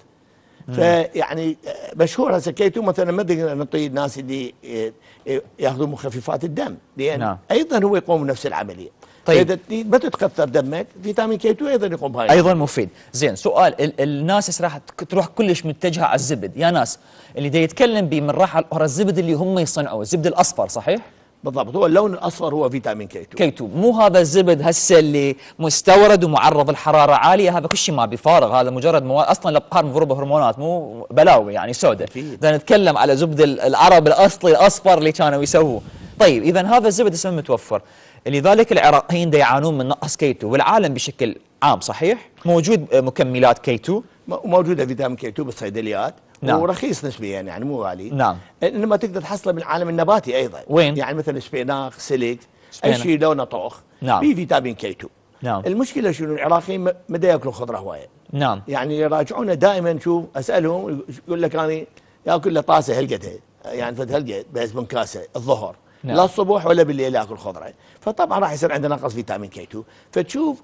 فيعني آه، مشهور هسه كي 2 مثلا ما نقدر نعطي الناس اللي آه، آه، ياخذوا مخففات الدم لان نعم. ايضا هو يقوم بنفس العمليه طيب ما تتكثر دمك فيتامين كي 2 ايضا يقوم بهاي ايضا مفيد زين سؤال ال الناس راح تروح كلش متجهه على الزبد يا ناس اللي دا يتكلم به من راح ورا الزبد اللي هم يصنعوه الزبد الاصفر صحيح بالضبط هو اللون الاصفر هو فيتامين كي 2 كي 2 مو هذا الزبد هسه اللي مستورد ومعرض لحراره عاليه هذا كل شيء ما بيفارغ هذا مجرد مواد اصلا الابقار مضروبه هرمونات مو بلاوي يعني سوداء اذا نتكلم على زبد العرب الاصلي الاصفر اللي كانوا يسووه طيب اذا هذا الزبد اسمه متوفر لذلك العراقيين يعانون من نقص كي 2 والعالم بشكل عام صحيح موجود مكملات كي 2 موجوده فيتامين كي 2 بالصيدليات نعم. ورخيص نسبيا يعني مو غالي نعم انما تقدر تحصله من العالم النباتي ايضا وين يعني مثل سبيناخ سلك اي شيء لونه طوخ نعم في فيتامين كي 2 نعم المشكله شنو العراقيين ما ياكلوا خضره هوايه نعم يعني يراجعونا دائما شو اسالهم يقول لك انا ياكل له طاسه هلقته يعني فد هلقت بس من كاسه الظهر نعم. لا الصبح ولا بالليل ياكل خضره فطبعا راح يصير عنده نقص فيتامين كي 2 فتشوف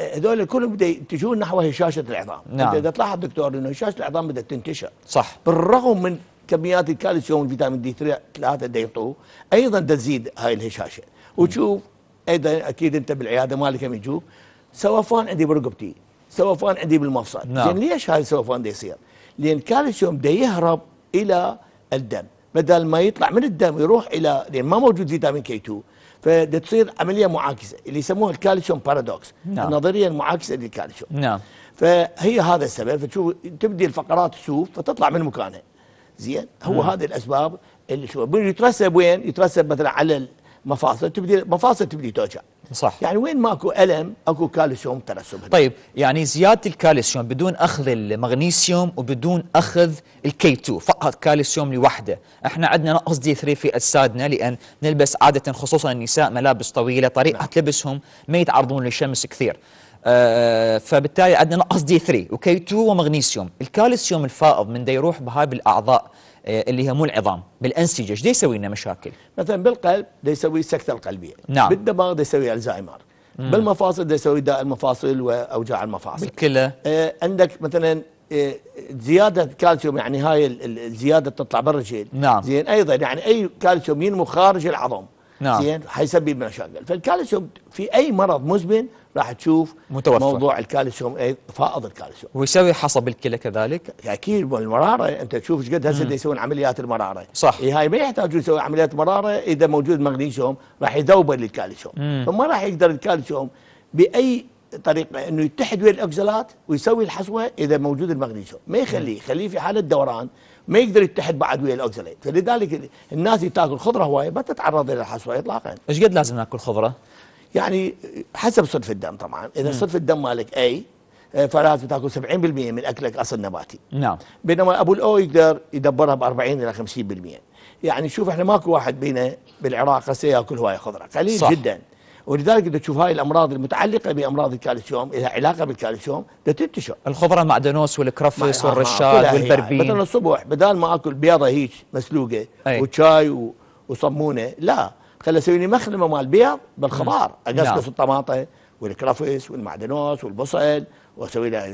هذول كلهم بده يتجهون نحو هشاشه العظام نعم. انت تلاحظ دكتور انه هشاشه العظام بدات تنتشر صح بالرغم من كميات الكالسيوم والفيتامين دي 3 اللي يعطوه ايضا تزيد هاي الهشاشه وتشوف ايضا اكيد انت بالعياده مالك هم يجوب سوفان عندي برقبتي سوفان عندي بالمفصل نعم. زين ليش هاي السوفان دا يصير؟ لان الكالسيوم دا يهرب الى الدم بدل ما يطلع من الدم يروح الى لان ما موجود فيتامين كي 2 فتصير عمليه معاكسه اللي يسموها الكالسيوم بارادوكس نعم. النظريه المعاكسه للكالسيوم نعم فهي هذا السبب فتشوف تبدي الفقرات تسوف فتطلع من مكانها زين هو مم. نعم. هذه الاسباب اللي شو يترسب وين؟ يترسب مثلا على المفاصل تبدي المفاصل تبدي توجع صح يعني وين ماكو الم اكو كالسيوم ترسب طيب يعني زياده الكالسيوم بدون اخذ المغنيسيوم وبدون اخذ الكي 2 فقط كالسيوم لوحده احنا عندنا نقص دي 3 في اجسادنا لان نلبس عاده خصوصا النساء ملابس طويله طريقه نعم. لبسهم ما يتعرضون للشمس كثير آه فبالتالي عندنا نقص دي 3 وكي 2 ومغنيسيوم الكالسيوم الفائض من دا يروح بهاي بالاعضاء آه، اللي هي مو العظام بالانسجه ايش يسوي لنا مشاكل مثلا بالقلب ده يسوي السكته القلبيه نعم بالدماغ ده يسوي الزهايمر بالمفاصل ده يسوي داء المفاصل واوجاع المفاصل بالكلى آه عندك مثلا آه زياده كالسيوم يعني هاي الزياده تطلع برا الجلد نعم زين ايضا يعني اي كالسيوم ينمو خارج العظم نعم زين حيسبب مشاكل فالكالسيوم في اي مرض مزمن راح تشوف متوفر. موضوع الكالسيوم فائض الكالسيوم ويسوي حصب الكلى كذلك اكيد المراره انت تشوف ايش قد هسه يسوون عمليات المراره صح إيه هاي ما يحتاجون يسوي عمليات مراره اذا موجود مغنيسيوم راح يذوبه للكالسيوم فما راح يقدر الكالسيوم باي طريقه انه يتحد ويا الاكزلات ويسوي الحصوه اذا موجود المغنيسيوم ما يخليه يخليه في حاله دوران ما يقدر يتحد بعد ويا الاوكزاليت فلذلك الناس اللي تاكل خضره هوايه ما تتعرض الى الحصوه اطلاقا ايش قد لازم ناكل خضره يعني حسب صدف الدم طبعا اذا صدف الدم مالك اي آه، فلازم تاكل 70% من اكلك اصل نباتي نعم بينما ابو الاو يقدر يدبرها ب 40 الى 50% يعني شوف احنا ماكو واحد بينا بالعراق هسه ياكل هوايه خضره قليل صح. جدا ولذلك إذا تشوف هاي الأمراض المتعلقة بأمراض الكالسيوم إذا علاقة بالكالسيوم ده تنتشر الخضرة معدنوس والكرفس والرشاد والبربين يعني. مثلا الصبح بدال ما أكل بيضة هيك مسلوقة أي. وشاي و... وصمونة لا خلي أسوي لي مخلمة مال بيض بالخضار أقصقص نعم. الطماطة والكرفس والمعدنوس والبصل وأسوي لها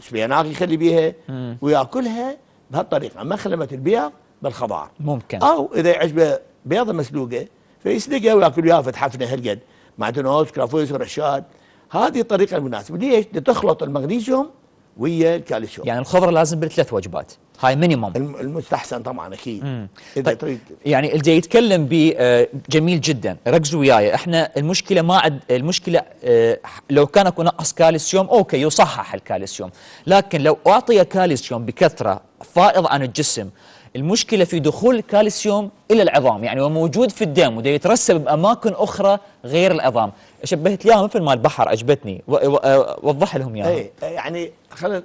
سبيناغ يخلي بيها ويأكلها بهالطريقة مخلمة البيض بالخضار ممكن أو إذا يعجبه بيضة مسلوقة فيسلقها وياكل وياها فتحفنه هالقد معدنوس كرافوز ورشاد هذه الطريقه المناسبه ليش؟ لتخلط المغنيسيوم ويا الكالسيوم يعني الخضره لازم بالثلاث وجبات هاي مينيموم المستحسن طبعا اكيد مم. اذا طيب تريد يعني اللي يتكلم ب آه، جميل جدا ركزوا وياي احنا المشكله ما عد المشكله آه، لو كان اكو نقص كالسيوم اوكي يصحح الكالسيوم لكن لو اعطي كالسيوم بكثره فائض عن الجسم المشكلة في دخول الكالسيوم إلى العظام يعني هو موجود في الدم وده يترسب بأماكن أخرى غير العظام شبهت ليها مثل ما البحر أجبتني أه، وضح لهم إيه، إيه، يعني. يعني خلينا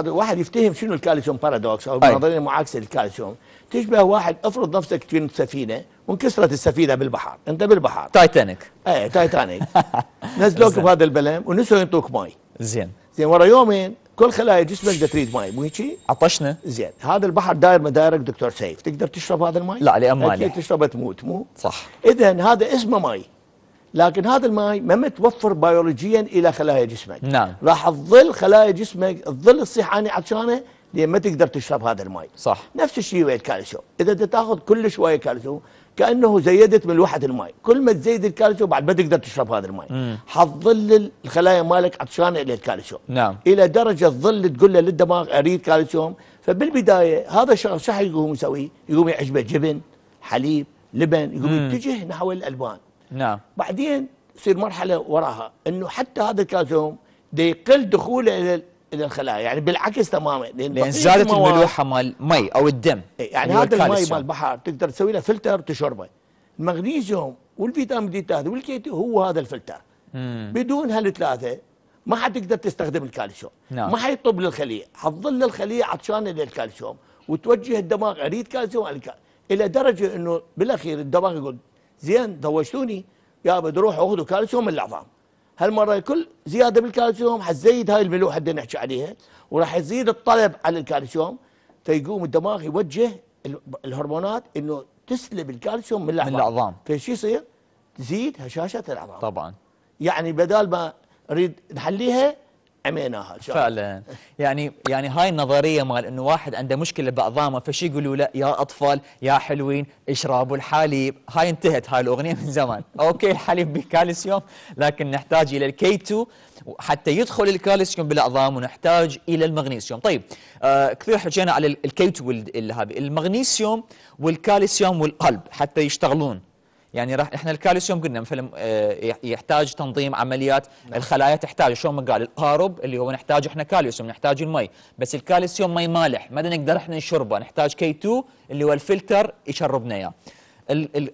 هذه واحد يفتهم شنو الكالسيوم بارادوكس أو النظرية معاكسة للكالسيوم تشبه واحد افرض نفسك في سفينة وانكسرت السفينة بالبحر أنت بالبحر تايتانيك ايه تايتانيك نزلوك بهذا البلم ونسوا ينطوك مي زين زين ورا يومين كل خلايا جسمك بدها تريد ماي مو هيك عطشنا زين هذا البحر داير مدارك دكتور سيف تقدر تشرب هذا الماي لا لان مالح اكيد تشربه تموت مو صح اذا هذا اسمه ماي لكن هذا الماي ما متوفر بيولوجيا الى خلايا جسمك نعم راح تظل خلايا جسمك تظل تصيح عن عطشانه لان ما تقدر تشرب هذا الماي صح نفس الشيء ويا الكالسيوم اذا تاخذ كل شويه كالسيوم كانه زيدت من لوحه الماء كل ما تزيد الكالسيوم بعد ما تقدر تشرب هذا الماء حتظل الخلايا مالك عطشانه الى الكالسيوم نعم الى درجه تظل تقول له للدماغ اريد كالسيوم فبالبدايه هذا الشخص شو يقوم يسوي؟ يقوم يعجبه جبن حليب لبن يقوم يتجه نحو الالبان نعم بعدين تصير مرحله وراها انه حتى هذا الكالسيوم ده يقل دخوله الى الى الخلايا يعني بالعكس تماما لان, لأن زادت الملوحه مال مي او الدم إيه، يعني هذا المي مال البحر تقدر تسوي له فلتر وتشربه المغنيسيوم والفيتامين دي ثلاثه والكيتو هو هذا الفلتر مم. بدون هالثلاثه ما حتقدر تستخدم الكالسيوم نعم. ما حيطب للخليه حتظل الخليه عطشانه للكالسيوم وتوجه الدماغ اريد كالسيوم الى درجه انه بالاخير الدماغ يقول زين دوشتوني بدي روحوا اخذوا كالسيوم من العظام هالمره كل زياده بالكالسيوم حتزيد هاي الملوحه اللي نحكي عليها وراح يزيد الطلب على الكالسيوم فيقوم الدماغ يوجه الهرمونات انه تسلب الكالسيوم من العظام من العظام فشو يصير؟ تزيد هشاشه العظام طبعا يعني بدال ما نريد نحليها عميناها إن شاء الله فعلا يعني يعني هاي النظريه مال انه واحد عنده مشكله بعظامه فشي يقولوا له يا اطفال يا حلوين اشربوا الحليب هاي انتهت هاي الاغنيه من زمان اوكي الحليب بالكالسيوم لكن نحتاج الى الكي 2 حتى يدخل الكالسيوم بالعظام ونحتاج الى المغنيسيوم طيب آه كثير حكينا على الكي 2 المغنيسيوم والكالسيوم والقلب حتى يشتغلون يعني راح احنا الكالسيوم قلنا مثلا آه، يحتاج تنظيم عمليات نعم. الخلايا تحتاج شلون ما قال القارب اللي هو نحتاج احنا كالسيوم نحتاج المي بس الكالسيوم مي مالح ما نقدر احنا نشربه نحتاج كي 2 اللي هو الفلتر يشربنا اياه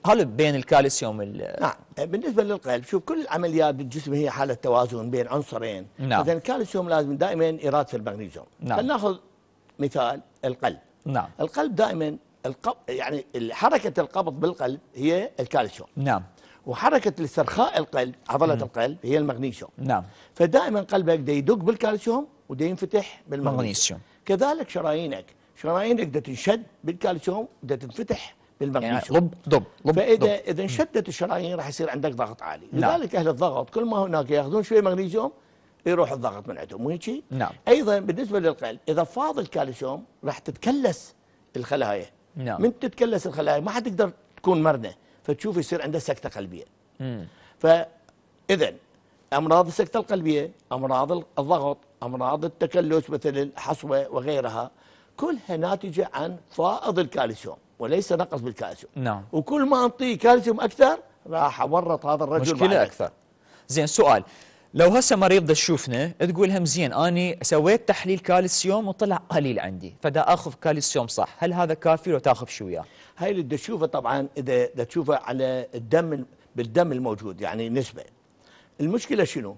هل بين الكالسيوم نعم بالنسبه للقلب شوف كل العمليات بالجسم هي حاله توازن بين عنصرين نعم اذا الكالسيوم لازم دائما يراد في المغنيزيوم نعم ناخذ مثال القلب نعم القلب دائما القب يعني حركه القبض بالقلب هي الكالسيوم نعم وحركه استرخاء القلب عضله مم. القلب هي المغنيسيوم نعم فدائما قلبك ده يدق بالكالسيوم وده ينفتح بالمغنيسيوم كذلك شرايينك شرايينك ده تنشد بالكالسيوم وده تنفتح يعني بالمغنيسيوم يعني ضب ضب فاذا ضب. اذا انشدت الشرايين راح يصير عندك ضغط عالي نعم. لذلك اهل الضغط كل ما هناك ياخذون شويه مغنيسيوم يروح الضغط من عندهم وهيك نعم ايضا بالنسبه للقلب اذا فاض الكالسيوم راح تتكلس الخلايا نعم من تتكلس الخلايا ما حتقدر تكون مرنه فتشوف يصير عنده سكته قلبيه فاذا امراض السكته القلبيه امراض الضغط امراض التكلس مثل الحصوه وغيرها كلها ناتجه عن فائض الكالسيوم وليس نقص بالكالسيوم نعم وكل ما انطيه كالسيوم اكثر راح اورط هذا الرجل مشكله اكثر زين سؤال لو هسه مريض تشوفنا تقول هم زين اني سويت تحليل كالسيوم وطلع قليل عندي فدا اخذ كالسيوم صح هل هذا كافي لو تاخذ شو وياه هاي اللي تشوفه طبعا اذا تشوفه على الدم بالدم الموجود يعني نسبه المشكله شنو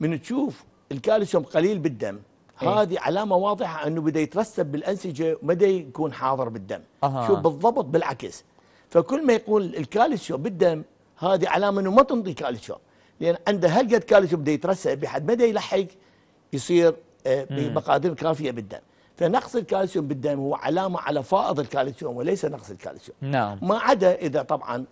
من تشوف الكالسيوم قليل بالدم إيه؟ هذه علامه واضحه انه بدا يترسب بالانسجه وما يكون حاضر بالدم أه. شوف بالضبط بالعكس فكل ما يقول الكالسيوم بالدم هذه علامه انه ما تنطي كالسيوم لان عنده هالقد كالسيوم بده يترسب بحد ما يلحق يصير آه، بمقادير كافيه بالدم فنقص الكالسيوم بالدم هو علامه على فائض الكالسيوم وليس نقص الكالسيوم نعم ما عدا اذا طبعا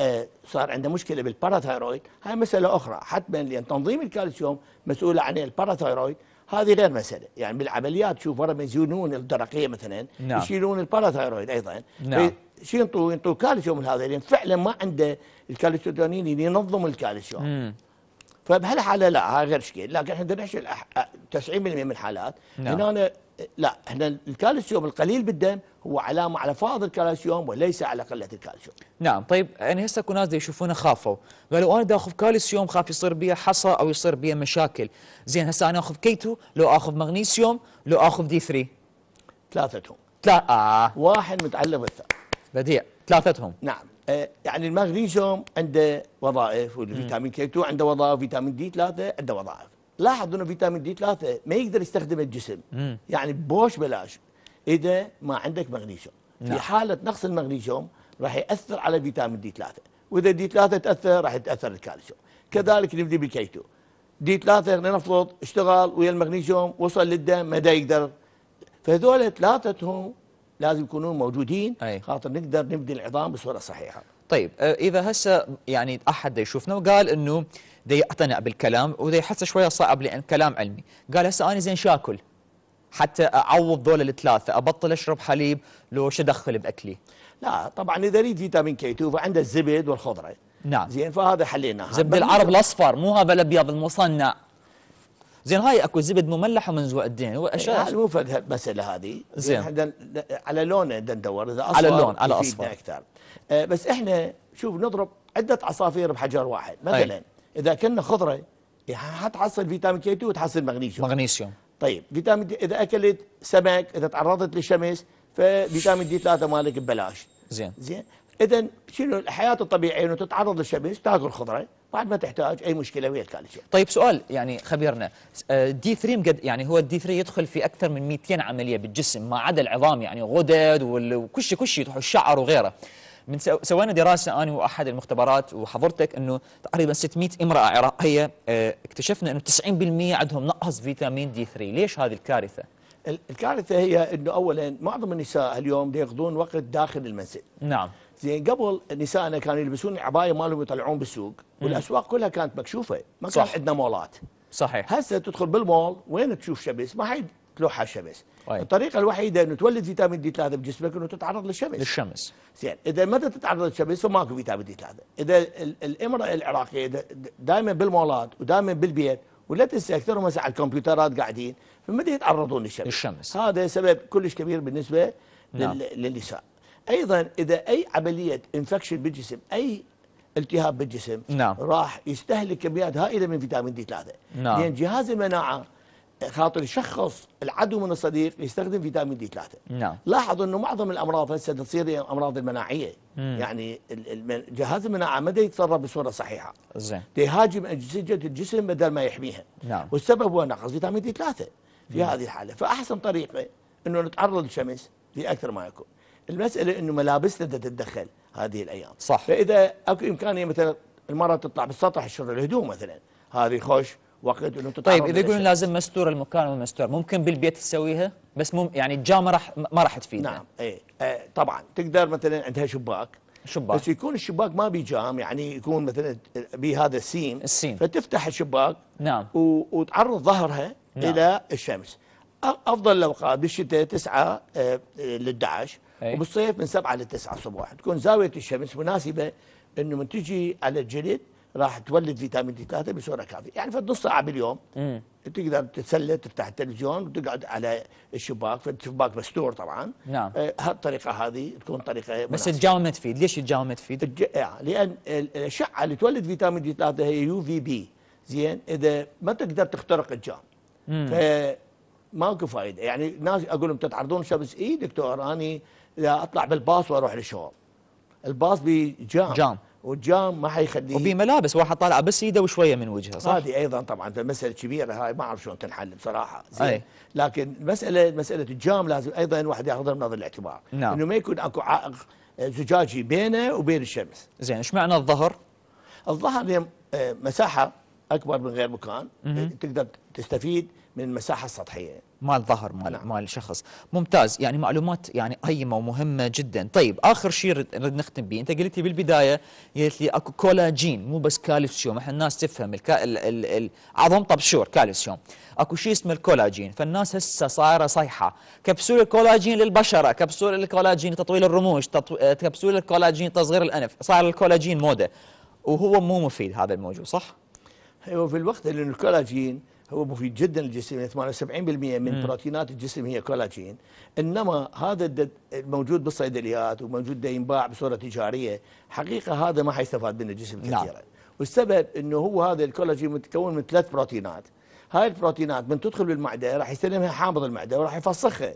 آه، صار عنده مشكله بالباراثايرويد هاي مساله اخرى حتما لان تنظيم الكالسيوم مسؤوله عن الباراثايرويد هذه غير مساله يعني بالعمليات تشوف ورا يزيلون الدرقيه مثلا نعم. يشيلون الباراثايرويد ايضا نعم. شو ينطوا ينطوا كالسيوم هذا لان فعلا ما عنده الكالسيوم اللي ينظم الكالسيوم فبهالحاله طيب، لا هاي غير شكل لكن احنا نحكي 90% من الحالات هنا نعم. هنا لا احنا الكالسيوم القليل بالدم هو علامه على فائض الكالسيوم وليس على قله الكالسيوم. نعم طيب يعني هسه اكو ناس يشوفونا خافوا قالوا انا دا اخذ كالسيوم خاف يصير بي حصى او يصير بي مشاكل زين هسه انا اخذ كيتو لو اخذ مغنيسيوم لو اخذ دي 3 ثلاثتهم ثلاثة آه. واحد متعلق بالثاني بديع ثلاثتهم نعم آه، يعني المغنيسيوم عنده وظائف والفيتامين كي 2 عنده وظائف فيتامين دي 3 عنده وظائف لاحظ انه فيتامين دي 3 ما يقدر يستخدمه الجسم يعني بوش بلاش اذا ما عندك مغنيسيوم نعم. في حاله نقص المغنيسيوم راح ياثر على فيتامين دي 3 واذا دي 3 تاثر راح يتاثر الكالسيوم كذلك نبدا بالكي 2 دي 3 لنفرض اشتغل ويا المغنيسيوم وصل للدم ما دا يقدر فهذول ثلاثتهم لازم يكونون موجودين أي. خاطر نقدر نبني العظام بصوره صحيحه طيب آه، اذا هسه يعني احد يشوفنا وقال انه دي يقتنع بالكلام ودي يحسه شويه صعب لان كلام علمي قال هسه انا زين شاكل حتى اعوض ذول الثلاثه ابطل اشرب حليب لو شو ادخل باكلي لا طبعا اذا يريد فيتامين كي 2 فعنده الزبد والخضره نعم زين فهذا حليناها زبد العرب الاصفر مو هذا الابيض المصنع زين هاي اكو زبد مملح ومنزوع الدين واشياء إيه، مو فد المساله هذه زين على على لون ندور اذا اصفر على اللون على اصفر اكثر إيه، بس احنا شوف نضرب عده عصافير بحجر واحد مثلا أي. اذا كنا خضره إيه، حتحصل فيتامين كي 2 وتحصل مغنيسيوم مغنيسيوم طيب فيتامين دي اذا اكلت سمك اذا تعرضت للشمس ففيتامين دي 3 مالك ببلاش زين زين اذا شنو الحياه الطبيعيه انه تتعرض للشمس تاكل خضره بعد ما تحتاج اي مشكله ويا الكالسيوم طيب سؤال يعني خبيرنا دي آه، 3 قد يعني هو الدي 3 يدخل في اكثر من 200 عمليه بالجسم ما عدا العظام يعني غدد وكل شيء كل شيء الشعر طيب وغيره من سوينا دراسه انا واحد المختبرات وحضرتك انه تقريبا 600 امراه عراقيه آه، اكتشفنا انه 90% عندهم نقص فيتامين دي 3 ليش هذه الكارثه الكارثه هي انه اولا معظم النساء اليوم يقضون وقت داخل المنزل نعم زين قبل نسائنا كانوا يلبسون العبايه مالهم يطلعون بالسوق والاسواق كلها كانت مكشوفه ما كان عندنا مولات صحيح هسه تدخل بالمول وين تشوف شمس ما حد تلوح على الشمس أي. طيب. الطريقه الوحيده انه تولد فيتامين دي 3 بجسمك انه تتعرض للشمس للشمس زين اذا متى تتعرض للشمس فماكو فيتامين دي 3 اذا الامراه العراقيه دائما بالمولات ودائما بالبيت ولا تنسى اكثرهم هسه على الكمبيوترات قاعدين فما يتعرضون للشمس الشمس هذا سبب كلش كبير بالنسبه نعم. للنساء ايضا اذا اي عمليه انفكشن بالجسم اي التهاب بالجسم نعم. راح يستهلك كميات هائله من فيتامين دي 3 نعم. لان جهاز المناعه خاطر يشخص العدو من الصديق يستخدم فيتامين دي 3 نعم لاحظوا انه معظم الامراض هسه تصير يعني امراض المناعيه مم. يعني جهاز المناعه ما يتصرف بصوره صحيحه زين يهاجم اجهزه الجسم بدل ما يحميها نعم والسبب هو نقص فيتامين دي 3 في مم. هذه الحاله فاحسن طريقه انه نتعرض للشمس في اكثر ما يكون المسألة أنه ملابسنا تتدخل هذه الأيام صح فإذا أكو إمكانية مثلا المرأة تطلع بالسطح تشر الهدوم مثلا هذه خوش وقت انه طيب اذا يقولون لازم مستور المكان مستور ممكن بالبيت تسويها بس مم يعني الجامه ما راح ما راح تفيدنا نعم اي آه طبعا تقدر مثلا عندها شباك شباك بس يكون الشباك ما بجام جام يعني يكون مثلا بهذا السين السين فتفتح الشباك نعم وتعرض ظهرها نعم. الى الشمس افضل الاوقات بالشتاء 9 لل 11 أي. وبالصيف من سبعة ل تسعة الصبح تكون زاويه الشمس مناسبه انه من تجي على الجلد راح تولد فيتامين دي 3 بصوره كافيه يعني فد نص ساعه باليوم مم. تقدر تتسلى تفتح التلفزيون وتقعد على الشباك فالشباك مستور طبعا نعم آه هالطريقه هذه تكون طريقه مناسبة. بس الجاوم ما تفيد ليش الجاوم ما تفيد الج... يعني لان الاشعه اللي تولد فيتامين دي 3 هي يو في بي زين اذا ما تقدر تخترق الجام فماكو ماكو فائده يعني ناس اقول لهم تتعرضون شمس اي دكتور اني اطلع بالباص واروح للشغل الباص بجام جام والجام ما حيخليه وبملابس واحد طالع بس ايده وشويه من وجهه صح؟ هذه ايضا طبعا مساله كبيره هاي ما اعرف شلون تنحل بصراحه زين لكن مساله مساله الجام لازم ايضا الواحد ياخذها بنظر الاعتبار نعم. انه ما يكون اكو عائق آه، زجاجي بينه وبين الشمس. زين ايش معنى الظهر؟ الظهر هي آه، مساحه اكبر من غير مكان تقدر تستفيد من المساحه السطحيه مال ظهر مال نعم. مال شخص ممتاز يعني معلومات يعني قيمه ومهمه جدا طيب اخر شيء نريد نختم به انت قلت لي بالبدايه قلت لي اكو كولاجين مو بس كالسيوم احنا الناس تفهم الكا... ال... ال... ال... عظم طب شور كالسيوم اكو شيء اسمه الكولاجين فالناس هسه صايره صيحه كبسوله الكولاجين للبشره كبسوله الكولاجين تطويل الرموش تطو... آه، كبسوله الكولاجين تصغير الانف صار الكولاجين موده وهو مو مفيد هذا الموجود صح هو في الوقت اللي الكولاجين هو مفيد جدا للجسم 78% يعني من بروتينات الجسم هي كولاجين انما هذا موجود بالصيدليات وموجود ينباع بصوره تجاريه حقيقه هذا ما حيستفاد منه الجسم نعم. كثيرا نعم. والسبب انه هو هذا الكولاجين متكون من ثلاث بروتينات هاي البروتينات من تدخل بالمعده راح يستلمها حامض المعده وراح يفسخها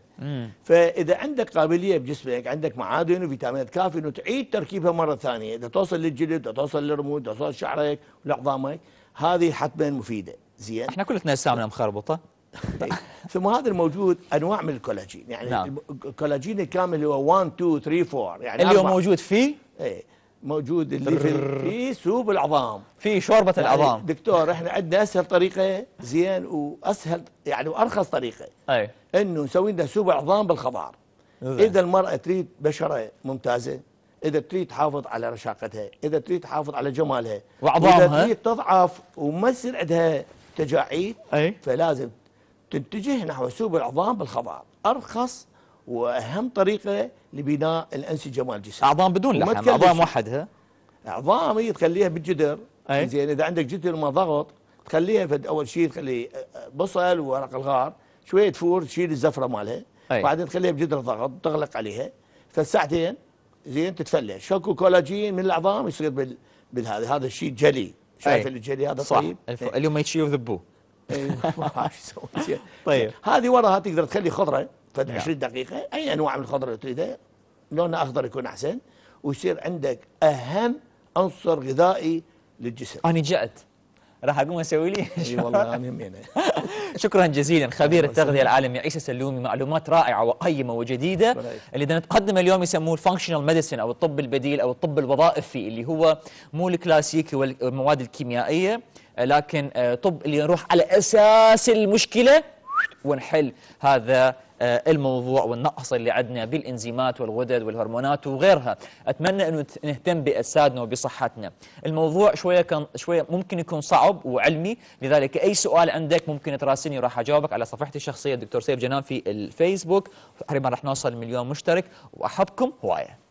فاذا عندك قابليه بجسمك عندك معادن وفيتامينات كافيه انه تعيد تركيبها مره ثانيه اذا توصل للجلد اذا توصل للرموز اذا توصل لشعرك ولاعظامك هذه حتما مفيدة زين احنا كلنا اجسامنا مخربطة إيه. ثم هذا الموجود انواع من الكولاجين يعني نعم. الكولاجين الكامل هو 1 2 3 4 يعني اللي هو موجود فيه ايه موجود اللي في, في سوب العظام في شوربه يعني العظام دكتور احنا عندنا اسهل طريقه زين واسهل يعني وارخص طريقه اي انه نسوي لنا سوب عظام بالخضار اذا المراه تريد بشره ممتازه اذا تريد تحافظ على رشاقتها اذا تريد تحافظ على جمالها وعظامها اذا تريد تضعف وما يصير عندها تجاعيد أي؟ فلازم تتجه نحو سوب العظام بالخضار ارخص واهم طريقه لبناء الانسجه مال الجسم عظام بدون لحم عظام وحدها عظام هي تخليها بالجدر زين اذا عندك جدر ما ضغط تخليها فد اول شيء تخلي آه، آه، بصل وورق الغار شويه فور تشيل الزفره مالها بعدين تخليها بجدر ضغط تغلق عليها فساعتين زين تتفلع شكو كولاجين من العظام يصير بال بالهذا هذا الشيء جلي شايف إيه. الجلي هذا صح. طيب الف... إيه. اليوم ما عارف يسوي طيب هذه وراها تقدر تخلي خضره فد 20 نعم. دقيقه اي انواع من الخضره اللي تريدها لونها اخضر يكون احسن ويصير عندك اهم عنصر غذائي للجسم انا جأت راح اقوم اسوي لي اي والله همينه شكرا جزيلا خبير التغذيه العالمي عيسى سلومي معلومات رائعه وقيمه وجديده اللي بدنا نتقدم اليوم يسموه الفانكشنال ميديسن او الطب البديل او الطب الوظائفي اللي هو مو الكلاسيكي والمواد الكيميائيه لكن آه، طب اللي نروح على اساس المشكله ونحل هذا آه، الموضوع والنقص اللي عندنا بالإنزيمات والغدد والهرمونات وغيرها أتمنى أنه نهتم بأجسادنا وبصحتنا الموضوع شوية, كان شوية ممكن يكون صعب وعلمي لذلك أي سؤال عندك ممكن تراسلني وراح أجاوبك على صفحتي الشخصية الدكتور سيف جنان في الفيسبوك تقريبا راح نوصل مليون مشترك وأحبكم هواية